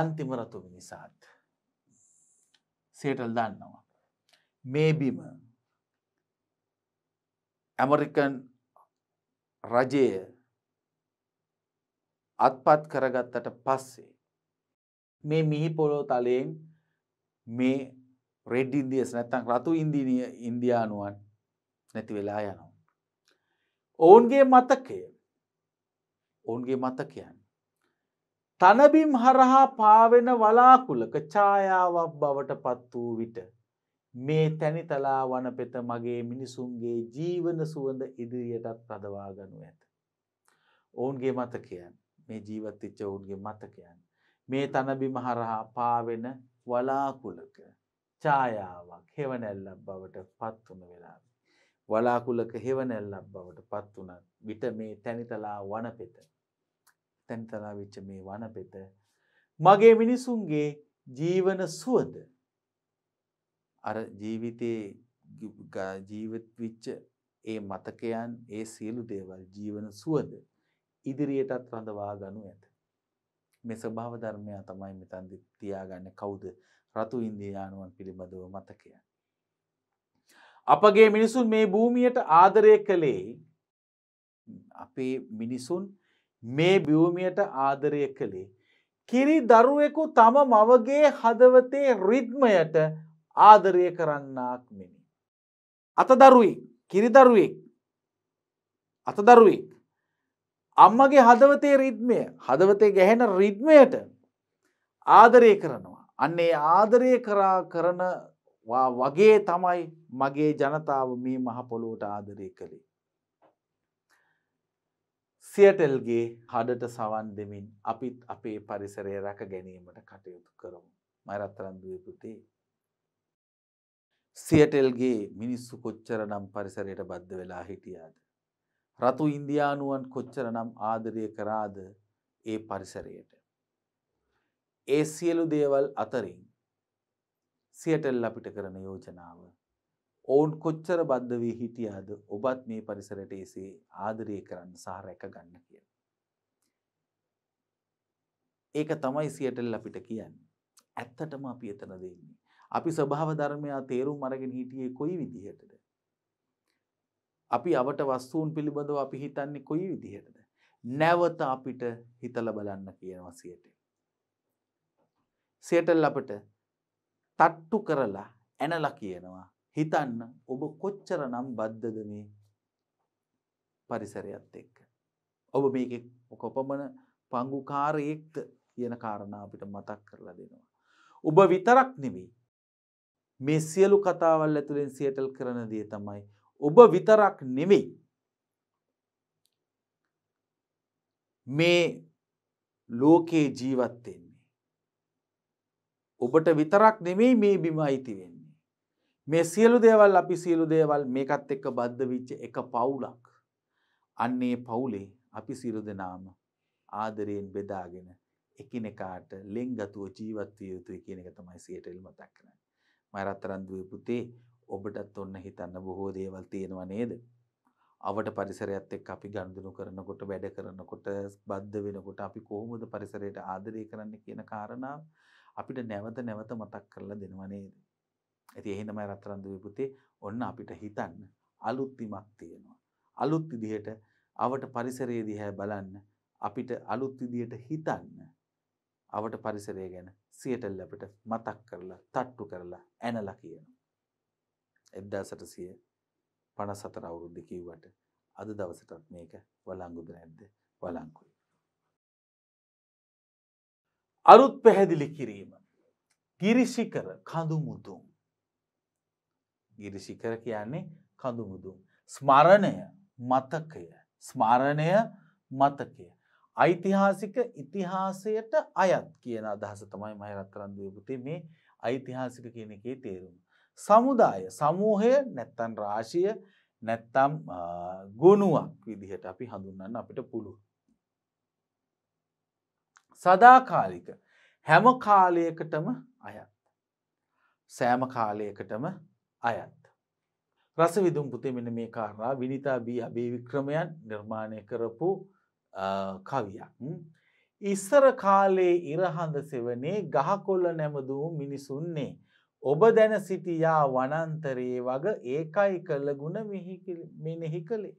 අන්තිමරතු මිනිසාත් සේටල් දන්නවා. මේබිම ඇමරිකන් රජය අත්පත් කරගත්තට පස්සේ මේ මිහි පොලෝ තලයෙන් මේ රෙඩ් ඉන්දියස් නැත්තන් රතු ඉන්දිනය ඉන්දයානුවන් නැති වෙලා යනවා. ඔවුන්ගේ මතකය ඔවුන්ගේ මතකයන් තනබිම් හරහා පාවෙන වලාකුලක ඡායාවක් බවට පත් වූ විට මේ තැනිතලා වනපෙත මගේ මිනිසුන්ගේ ජීවන සුවඳ ඉදිරියටත් රඳවා ගනු ඇත. ඔවුන්ගේ මතකයන් මේ ජීවත්තිච්ච ඔවුන්ගේ මතකයන් මේ තනබිම හරහා පාවෙන වලාකුලක ඡායාවක් හෙවනැල්ලක් බවට පත්වන වෙලා. වලාකුලක හෙවනැල්ලක් බවට පත්වනත් විට මේ තැනිතලා වනපෙත තැන්තලා වෙච්ච මේ වනපෙත මගේ මිනිසුන්ගේ ජීවන සුවද අර ජීවිතයේ ජීවත් විච්ච ඒ මතකයන් ඒ සියලු දේවල් ජීවන සුවද ඉදිරියටත් රඳවා ගනු ඇත මේ ස්වභාව ධර්මයා තමයි මෙතන්දි තියාගන්න කවුද රතු ඉන්දියානුවන් පිළිබඳව මතකය. අපගේ මිනිසුන් මේ භූමියට ආදරය කළේ අපේ මිනිසුන් මේ බියවමියට ආදරය කළේ. කිරි දරුවෙකු තම මවගේ හදවතේ රිද්මයට ආදරය කරන්නාක් මෙනි. අතදරුවෙක් කිරිදරුවෙක් අතදරුවෙක් අම්මගේ හදවතේ රිද්මය හදවතේ ගැහෙන රිද්මයට ආදරය කරනවා. අන්නේ ආදරය කරා කරන වගේ තමයි මගේ ජනතාව මේ මහපොලුවට ආදරය කළේ. සියටල්ගේ හඩට සවන් දෙමින් අපිත් අපේ පරිසරය රැක ගැනීමට කටයුතු කරමු. මයරත්තරන්දුවේ පුතේ. සියටල්ගේ මිනිස්සු කොච්චර නම් පරිසරයට බද්ධ වෙලා හිටියාද. රතු ඉන්දයානුවන් කොච්චර නම් ආදරය කරාද ඒ පරිසරයට. ඒ සියලු දේවල් අතරින් සියටල් අපිට කරන යෝජනාව ඔවුන් කොච්චර බද්ධ වී හිටියාද ඔබත් මේ පරිසරයට එසේ ආදරය කරන්න සහ රැක ගන්න කියලා. ඒක තමයි සියටල් අපිට කියන්නේ. ඇත්තටම අපි එතන දෙන්නේ. අපි ස්වභාව ධර්මයා තේරුම් අරගෙන හිටියේ කොයි විදිහටද? අපි අවට වස්තුන් පිළිබඳව අපි හිතන්නේ කොයි විදිහටද? නැවත අපිට හිතලා බලන්න කියනවා සියටල්. සියටල් අපිට තට්ටු කරලා ඇනලා කියනවා හිතන්න ඔබ කොච්චරනම් බද්ධද මේ පරිසරයත් එක්ක. ඔබ මේක කොපමණ පංගුකාරයෙක්ද කියන කාරණා අපිට මතක් කරලා දෙනවා. ඔබ විතරක් නෙවෙයි. මේ සියලු කතාවල් ඇතුළෙන් සියටල් කරන දේ තමයි ඔබ විතරක් නෙවෙයි. මේ ලෝකේ ජීවත් වෙන්නේ. ඔබට විතරක් නෙමෙයි මේ බිම අයිති වෙන්නේ. මේ සියලු දේවල් අපි සියලු දේවල් මේකත් එක්ක බද්ධ විච්ච එක පවුලක්. අන්නේ පවුලේ අපි සිරු දෙනාම ආදරයෙන් බෙදාගෙන එකිනෙකාට ලෙංගතුව ජීවත්විය යුතුයි කියන එක තමයි සියටල් මතක් කරන්නේ. මරතරන්දුවේ පුතේ ඔබටත් ඔන්න හිතන්න බොහෝ දේවල් තියෙනවා නේද? අවට පරිසරයත් එක්ක අපි ගනුදෙනු කරනකොට වැඩ කරනකොට බද්ධ වෙනකොට අපි කොහොමද පරිසරයට ආදරය කරන්න කියන කාරණාව අපිට නැවත නැවත මතක් කරලා දෙනවා නේද? ඇති එහෙනමයි රත්තරන්දුවේ පුතේ ඔන්න අපිට හිතන්න අලුත්තිමක් තියෙනවා. අලුත් විදිහට අවට පරිසරය දිහා බලන්න අපිට අලුත් විදිහට හිතන්න අවට පරිසරය ගැන සියටල් අපිට මතක් කරලා තට්ටු කරලා ඇනලා කියනවා. 1800 54 අවුරුද්ද කිව්වට අද දවසටත් මේක වළංගුද නැද්ද? වළංගුයි. අරුත් පැහැදිලි කිරීම. ගිරිශිකර කඳු මුදුන් ගිරිශිකර කියන්නේ කඳුමුදුන්. ස්මරණය මතකය ස්මාරණය මතකය. ඓතිහාසික ඉතිහාසයට අයත් කියන අදහස තමයි මහිරත්තරන්දුවපුතේ මේ ඓතිහාසික කියන එකේ තේරුම. සමුදාය සමූහය නැත්තන් රාශිය නැත්තම් ගුණුවක් විදිහට අපි හඳුන්නන්න අපිට පුළුව. සදාකාලික හැම කාලයකටම අයත්. සෑම කාලයකටම අයත්. රස විදුම් පුතේ මෙන මේ කාරණා විනිතා බී අබේ වික්‍රමයන් නිර්මාණය කරපු කවියක්. ඉස්සර කාලේ ඉරහඳ සෙවනේ ගහකොල්ල නැමදූ මිනිසුන්නේ. ඔබ දැන සිටියා වනන්තරයේ වග ඒකයි කල්ල ගුණ මෙනෙහි කළේ.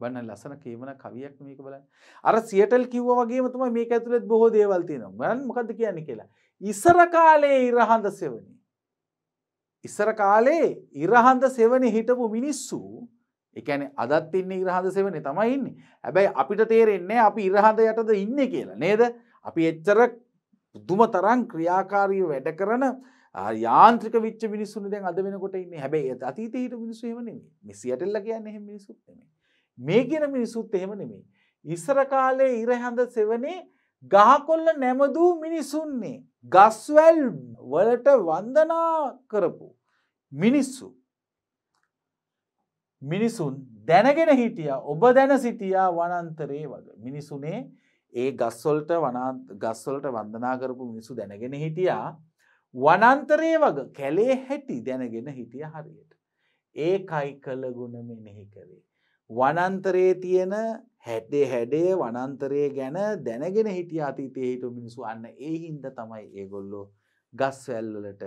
වන්න ලසන කේමන කවියක් මේක බල අර සියටල් කිව්ව වගේ තුම මේ ඇතුළෙත් බොහෝ දේවල්තියනවා මන් මොකද කියන්නේ කියලා. ඉසර කාලයේ ඉරහඳ සෙවනේ. ඉස්සර කාලේ ඉරහන්ද සෙවන හිටපු මිනිස්සු එකන අදත් ඉන්න ඉරහඳ සෙවන තමයි ඉන්න හැබැයි අපිට තේරෙන්නේ අපි ඉරහඳ යටද ඉන්න කියලා නේද අපි එච්චර දුම තරන් ක්‍රියාකාරී වැඩ කරන යාන්ත්‍රික විච්ච මිනිස්සුන දැන් අද වෙනකොට ඉන්න හැබැයි අතීත හිට මිනිස්සු එහෙමන මිසිටල්ල කියන්න එහෙ මිනිසුත් නෙමේ මේ කියන මිනිසුත් එහෙම නෙමේ ඉස්සර කාලේ ඉරහඳ සෙවනේ ගහකොල්ල නැමදූ මිනිසුන්නේ ගස්වැල් වලට වන්දනා කරපු මිනිස්සු මිනිසුන් දැනගෙන හිටිය ඔබ දැන සිටියා වනන්තරේ වගේ මිනිසුනේ ඒ ගස්වොල්ට ගස්වොලට වන්දනා කරපු මිනිසු දැනගෙන හිටියා වනන්තරේ වග කැලේ හැටි දැනගෙන හිටිය හරියට ඒකයි කළ ගුණ මෙනෙහි කරේ වනන්තරයේ තියෙන හැඩේ හැඩේ වනන්තරය ගැන දැනගෙන හිටිය අතීතයේ හිටු මිනිසු අන්න ඒ හින්ද තමයි ඒගොල්ලෝ ගස්වැල්වලට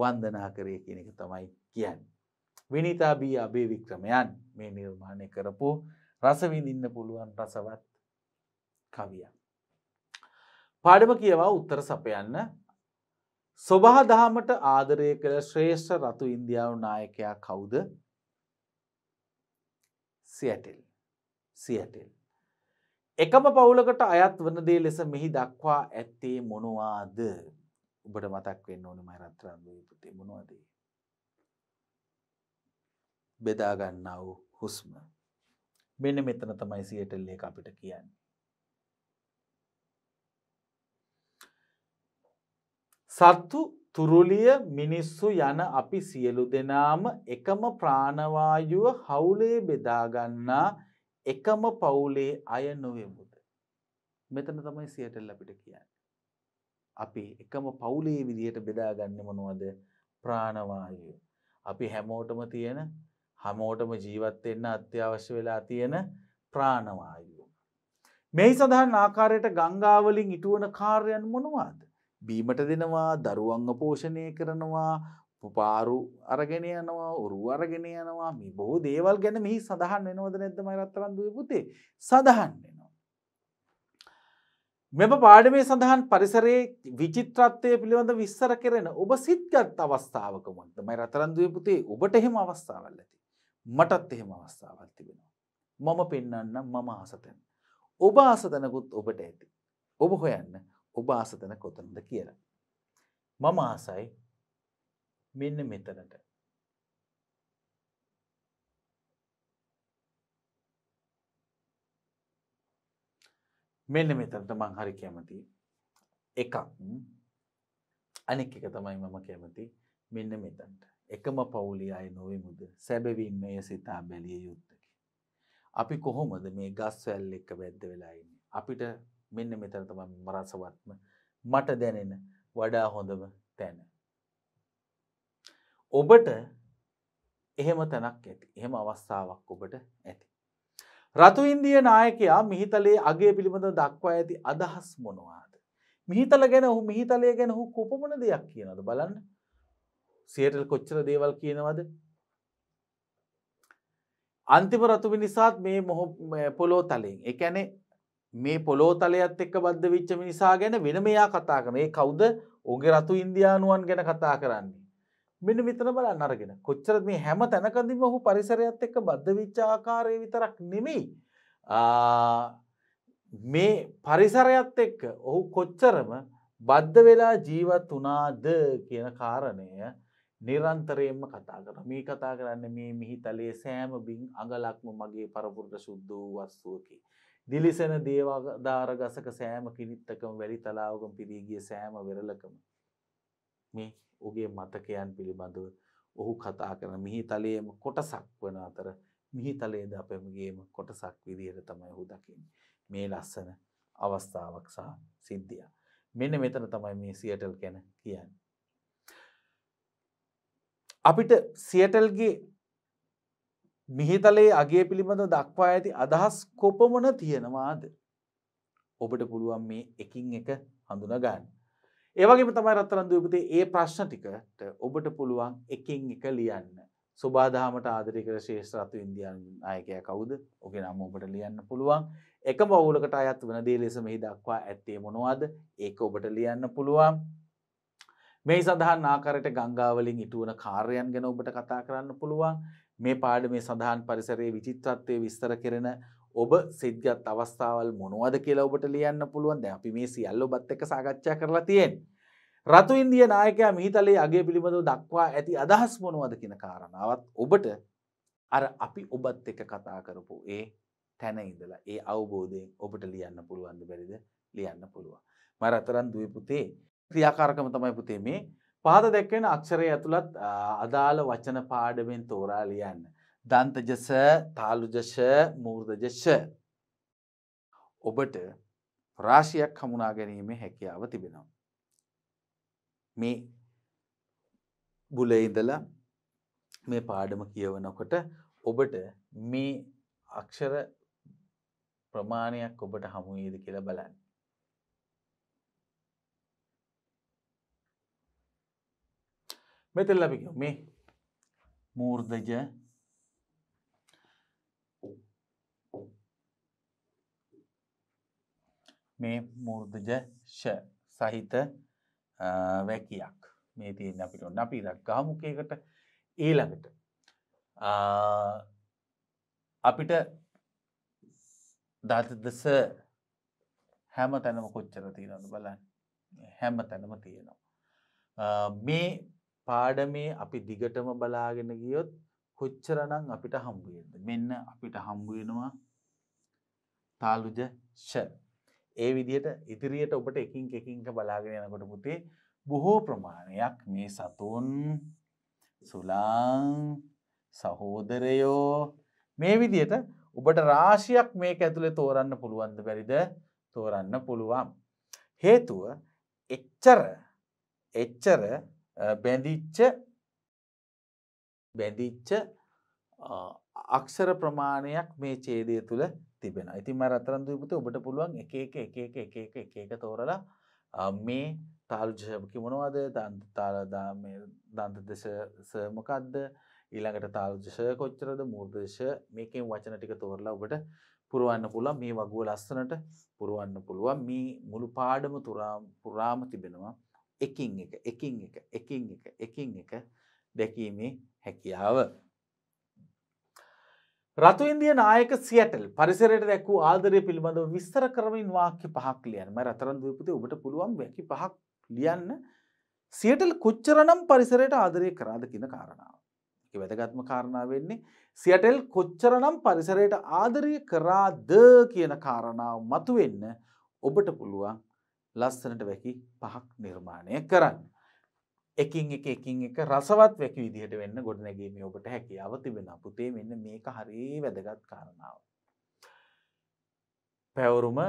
වන්දනා කරය කියන එක තමයි කියන්න. විනිතාබී අබේ වික්‍රමයන් මේ නිර්මාණය කරපු රසවිඳින්න පුළුවන් රසවත් කවිය. පාඩම කියවා උත්තර සපයන්න සොබහ දහමට ආදරය කළ ශ්‍රේෂ්ඨ රතු ඉන්දියාව නායකයා කවුද සියටල් සියටල්. එකම පවුලකට අයත් වනදේ ලෙස මෙහි දක්වා ඇත්තේ මොනවාද ඔබට මතක් වෙන්න ඕන මයි රත්රන්දුව පුතේ මොනවාදේ. බෙදාගන්නාව හුස්ම මෙන්න මෙතන තමයි සියටල්ල එක අපිට කියන්න. සත්තු තුරුලිය මිනිස්සු යන අපි සියලු දෙනාම එකම ප්‍රාණවායුව හවුලේ බෙදාගන්නා එකම පවුලේ අය නොවෙමුද. මෙතන තමයි සියටල් අපිට කියන්න. අපි එකම පවුලේ විදියට බෙදාගන්න මොනවද ප්‍රාණවායුව. අපි හැමෝටම තියෙන හමෝටම ජීවත් එන්න අත්‍යවශ්‍ය වෙලා තියෙන ප්‍රාණවායුව. මෙහි සඳහන් ආකාරයට ගංගාවලින් ඉටුවන කාර්යන් මොනවාද. බීමට දෙනවා දරුවංග පෝෂණය කරනවා පාරු අරගෙන යනවා ඔරු අරගෙන යනවා මේ බොහෝ දේවල් ගැන මෙහි සඳහන් වෙනවද නැද්ද මම රත්තරන් දුවේ පුතේ සඳහන් වෙනවා මෙම පාඩමේ සඳහන් පරිසරයේ විචිත්‍රත්වය පිළිබඳ විස්තර කරන ඔබ සිත්ගත් අවස්ථාවක මොකද මම රත්තරන් දුවේ පුතේ ඔබට එහෙම අවස්ථාවක් ඇති මටත් එහෙම අවස්ථාවක් තිබෙනවා මම පෙන්වන්න මම ආසතන ඔබ ආසතනකුත් ඔබට ඇති ඔබ හොයන්න ඔබ ආසතන කොතනද කියලා. මම ආසයි මෙන්න මෙතනට. මෙන්න මෙතනට මං හරි කැමති එකක් අනෙක් එක තමයි මම කැමති මෙන්න මෙතන්ට. එකම පවුලි අය නොවමුද සැබවින් මෙය සිතා බැලිය යුත්තකි. අපි කොහොමද මේ ගස් වැල් එක්ක වැද්ද වෙලායින්න. අපිට මෙන්න මෙතන තමයි රසවත්ම මට දැනෙන වඩා හොඳම තැන. ඔබට එහෙම තැනක් ඇති එහෙම අවස්ථාවක් ඔබට ඇති. රතු ඉන්දිය නායකයා මිහිතලේ අගේ පිළිබඳ දක්වා ඇති අදහස් මොනවාද. මිහිතල ගැන හු මිහිතලය ගැන හු කොපමන දෙයක් කියනද බලන්න සේටල් කොච්චර දේවල් කියනවද. අන්තිම රතුවි නිසාත් මේ මොහ පොලෝ තලෙන් එකැනේ මේ පොලෝතලයත් එක්ක බද්ධ විච්ච මිනිසා ගැන වෙන මෙයා කතා කරන ඒ කවුද ඔගේ රතු ඉන්දයානුවන් ගැන කතා කරන්නේ. මෙන්න විතර බලන්න අරගෙන කොච්චර මේ හැම තැනකදිම ඔහු පරිසරයත් එක්ක බද්ධ විච්චාකාරය විතරක් නෙමෙයි මේ පරිසරයත් එක්ක ඔහු කොච්චරම බද්ධ වෙලා ජීවත් වනාද කියන කාරණය නිරන්තරයෙන්ම කතා කර මේ කතා කරන්න මේ මිහි තලේ සෑම බින් අගලක්ම මගේ පරපුරට සුද්දූ වස්තුවකි. දිලිසෙන දේවාධාර ගසක සෑම කිරිත්තකම වැලි තලාවකම පිරීගිය සෑම වෙරලකම මේ ඔගේ මතකයන් පිළිබඳව ඔහු කතා කරන මිහි තලයේම කොටසක් වන අතර මිහි තලයේද අපමගේම කොටසක් විදිහට තමයි ඔහු දකින්නේ මේ ලස්සන අවස්ථාවක් සහ සිද්ධිය. මෙන්න මෙතන තමයි මේ සියටල් ගැන කියන්නේ. අපිට සියටල්ගේ මිහිතලේ අගේ පිළිබඳ දක්වා ඇති අදහස් කොපමන තියෙනවාද. ඔබට පුළුවන් මේ එකින් එක හඳුන ගන්න. ඒවගේම තමයි රත්තරන්දු උපතේ ඒ ප්‍රශ්න ටිකට ඔබට පුළුවන් එකින් එක ලියන්න. සුබාදහමට ආදරිකර ශේෂ්ත්‍රතු ඉන්දියන් අයකය කවුද ඕක නම් ඔබට ලියන්න පුළුවන් එක බවුලකට අයත් වන දේ ලෙස මෙහි දක්වා ඇත්තේ මොනවාද ඒක ඔබට ලියන්න පුළුවන් මේ සඳහන් ආකාරයට ගංගාවලින් ඉටුවන කාර්යයන් ගැන ඔබට කතා කරන්න පුළුවන් මේ පාඩමේ සඳහන් පරිසරයේ විචිත්‍රත්වය විස්තර කරන ඔබ සිද්ගත් අවස්ථාවල් මොනවද කියලා ඔබට ලියන්න පුළුවන් දැන් අපි මේ සියල්ල ඔබත් එක්ක සාකච්ඡා කරලා තියෙන්නේ. රතු ඉන්දිය නායකයා මිහිතලේ අගය පිළිබඳව දක්වා ඇති අදහස් මොනවද කියන කාරණාවත් ඔබට අර අපි ඔබත් එක්ක කතා කරපු ඒ තැන ඉඳලා ඒ අවබෝධයෙන් ඔබට ලියන්න පුළුවන්ද බැරිද ලියන්න පුළුවන්. මම රතරන් දුවේ පුතේ ක්‍රියාකාරකම තමයි පුතේ මේ පහත දැක්වෙන අක්ෂරය ඇතුළත් අදාළ වචන පාඩමෙන් තෝරා ලියන්න. දන්තජස තාලුජශ මූර්දජශ. ඔබට රාශියක් හමුණා ගැනීමේ හැකියාව තිබෙනවා. මේ බුලඉඳලා මේ පාඩම කියවනකොට ඔබට මේ අක්ෂර ප්‍රමාණයක් ඔබට හමුයේද කියලා බලන්න. මෙතෙල් අපි මේ මූර්ධජ මේ මූර්ධජ ෂ සහිත වැැකයක් මේ තියෙන් අපිට ඔන්න අපි රක්ගාමුකයකට ඒළඟට අපිට ධාතදස හැම තැනම කොච්චර තියෙනද බලන්න හැම තැනම තියෙනවා මේ පාඩමේ අපි දිගටම බලාගෙන ගියොත් කොච්චරනම් අපිට හම්බ වෙනද මෙන්න අපිට හම්බ වෙනවා තාලුජ ෂ ඒ විදිහට ඉදිරියට ඔබට එකින් එකකින්ක බලාගෙන යනකොට පුතේ බොහෝ ප්‍රමාණයක් මේ සතුන් සුලාං සහෝදරයෝ මේ විදියට ඔබට රාශියක් මේක ඇතුළේ තෝරන්න පුළුවන්ද බැරිද තෝරන්න පුළුවන්. හේතුව එච්චර එච්චර බැඳිච්ච බැඳිච්ච අක්ෂර ප්‍රමාණයක් මේ චේදය තුළ තිබෙන ඉතින් රතරන් දීපත ඔබට පුළුවන් එක එක එක එක එක එක එක එක තෝරලා මේ තාල්ජකි මොනවද දන්තතාලදා දන්තදශ සමකක්ද ඊළඟට තාල්ජෂ කොච්චරද මුර්දශ මේකෙන් වචන ටික තෝරලා ඔබට පුරුවන්න පුළුවන් මේ වගුව ලස්සනට පුරුවන්න පුළුවන් මේ මුළු පාඩම තුරාම් පුරාම තිබෙනවා එකින් එක එකින් එක එකින් එක එකින් එක දැකීමේ හැකියාව. රතු ඉන්දිය නායක සියටල් පරිසරයට දැක්වූ ආදරය පිළිබඳව විස්තර කරමින් වාක්‍ය පහක් ලියන්ම රතරන් දීපති ඔබට පුළුවන් වැකි පහක් ලියන්න සියටල් කොච්චරනම් පරිසරයට ආදරය කරාද කියන කාරණාව. එක වැදගත්ම කාරණාව වෙන්නේ සියටල් කොච්චරනම් පරිසරයට ආදරය කරාද කියන කාරණාව මතුවෙන්න ඔබට පුළුවන් ලස්සනට වැකි පහක් නිර්මාණය කරන්න. එකින් එක එකින් එක රසවත් වැකි විදිහට වෙන්න ගොඩ නැගීම ඔබට හැකියාව තිබෙන පුතේ මෙන්න මේක හරි වැදගත් කාරණාව. පැවරුම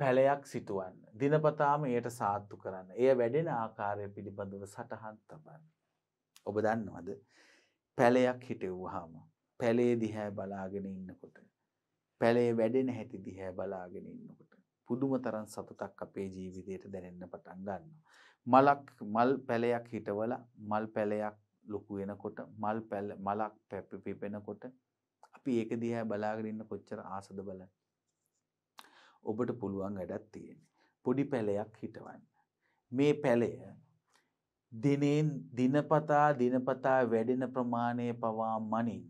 පැලයක් සිටුවන්න. දිනපතාම එයට සාත්තු කරන්න. එය වැඩෙන ආකාරය පිළිබඳව සටහන් තබන්න. ඔබ දන්නවද පැලයක් හිටෙව්වහම පැලේ දිහැ බලාගෙන ඉන්නකොට. පැලේ වැඩෙන හැටි දිහැ බලාගෙන ඉන්නකොට. පුදුම තරම් සතුටක් අපේ ජීවිතයට දැනෙන්න පටන් ගන්නවා. මලක් මල් පැලයක් හිටවලා මල් පැලයක් ලොකු වෙනකොට මල් පැල මලක් පිපෙනකොට අපි ඒක දිහා බලාගෙන ඉන්න කොච්චර ආසද බලන්න. ඔබට පුළුවන් වැඩක් තියෙන්නේ. පොඩි පැලයක් හිටවන්න. මේ පැලය දිනෙන් දිනපතා දිනපතා වැඩෙන ප්‍රමාණය පවා මනින්න.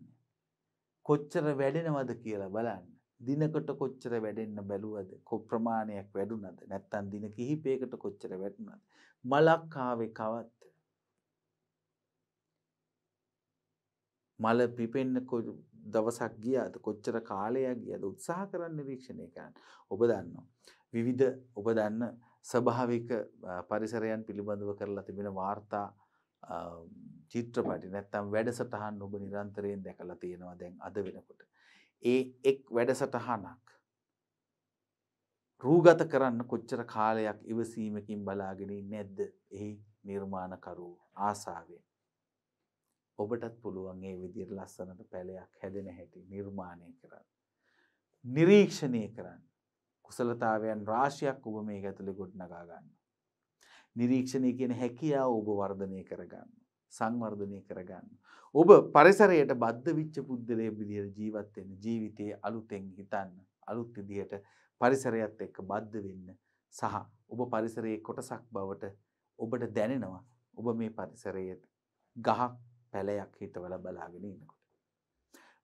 කොච්චර වැඩෙනවද කියලා බලන්න. දිනකට කොච්චර වැඩෙන්න බැලුවද කො ප්‍රමාණයක් වැඩුණද නැත්තම් දින කිහිපයකට කොච්චර වැටුණද මලක් ආවේ කවද්ද මල පිපෙන්න දවසක් ගියාද කොච්චර කාලයක් ගියාද උත්සාහ කරන්න නිරීක්ෂණය කරන්න ඔබ දන්නවා විවිධ ඔබ දන්න ස්වභාවික පරිසරයන් පිළිබඳව කරලා තිබෙන වාර්තා චිත්‍රපටි නැත්තම් වැඩසටහන් ඔබ නිරන්තරයෙන් දැකලා තියෙනවා දැන් අද වෙනකොට ඒ එක් වැඩසටහනක් රූගත කරන්න කොච්චර කාලයක් ඉවසීමකින් බලාගෙන නැද්ද එහි නිර්මාණකරු ආසාවෙන් ඔබටත් පුළුවන් ඒ විදිහට ලස්සනට පැලයක් හැදෙන හැටි නිර්මාණය කරන්න නිරීක්ෂණය කරන්න කුසලතාවයන් රාශියක් ඔබ මේක ඇතුලේ ගොඩනගා ගන්න නිරීක්ෂණය කියන හැකියාව ඔබ වර්ධනය කරගන්න සංවර්ධනය කරගන්න. ඔබ පරිසරයට බද්ධ විච්ච පුද්ගලය විදිහට ජීවත්වෙන ජීවිතයේ අලුතෙන් හිතන්න අලුත් විදිහට පරිසරයත් එක්ක බද්ධ වෙන්න සහ ඔබ පරිසරයේ කොටසක් බවට ඔබට දැනෙනවා ඔබ මේ පරිසරයේ ගහක් පැලයක් හිතවල බලාගෙන ඉන්නකොට.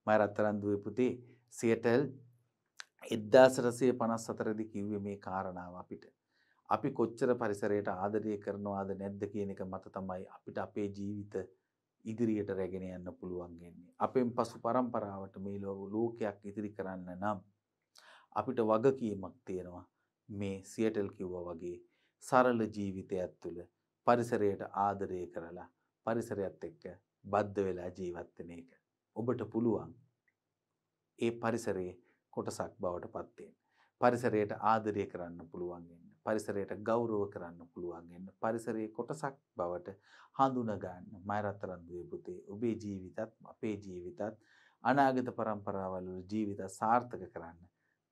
මම රත්තරන්දුවේ පුතේ සියටල් 1954 දී කිව්වේ මේ කාරණාව අපිට. අපි කොච්චර පරිසරයට ආදරය කරනවාද නැද්ද කියන එක මත තමයි අපිට අපේ ජීවිත ඉදිරියට රැගෙන යන්න පුළුවන් වෙන්නේ. අපෙන් පසු પરම්පරාවට මේ ලෝකයක් ඉදිරි කරන්න නම් අපිට වගකීමක් තියෙනවා මේ සියටල් කිව්වා වගේ සරල ජීවිතයක් තුළ පරිසරයට ආදරය කරලා පරිසරයත් එක්ක බද්ධ වෙලා ජීවත් වෙන එක. ඔබට පුළුවන් ඒ පරිසරයේ කොටසක් බවට පත් වෙන්න. පරිසරයට ආදරය කරන්න පුළුවන් වෙන්න. පරිසරයට ගෞරව කරන්න පුළුවන් වෙන්න පරිසරයේ කොටසක් බවට හඳුනා ගන්න මයරතරන් දුවේ පුතේ ඔබේ ජීවිතත් අපේ ජීවිතත් අනාගත පරම්පරාවල ජීවිත සාර්ථක කරන්න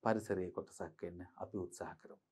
පරිසරයේ කොටසක් වෙන්න අපි උත්සාහ කරමු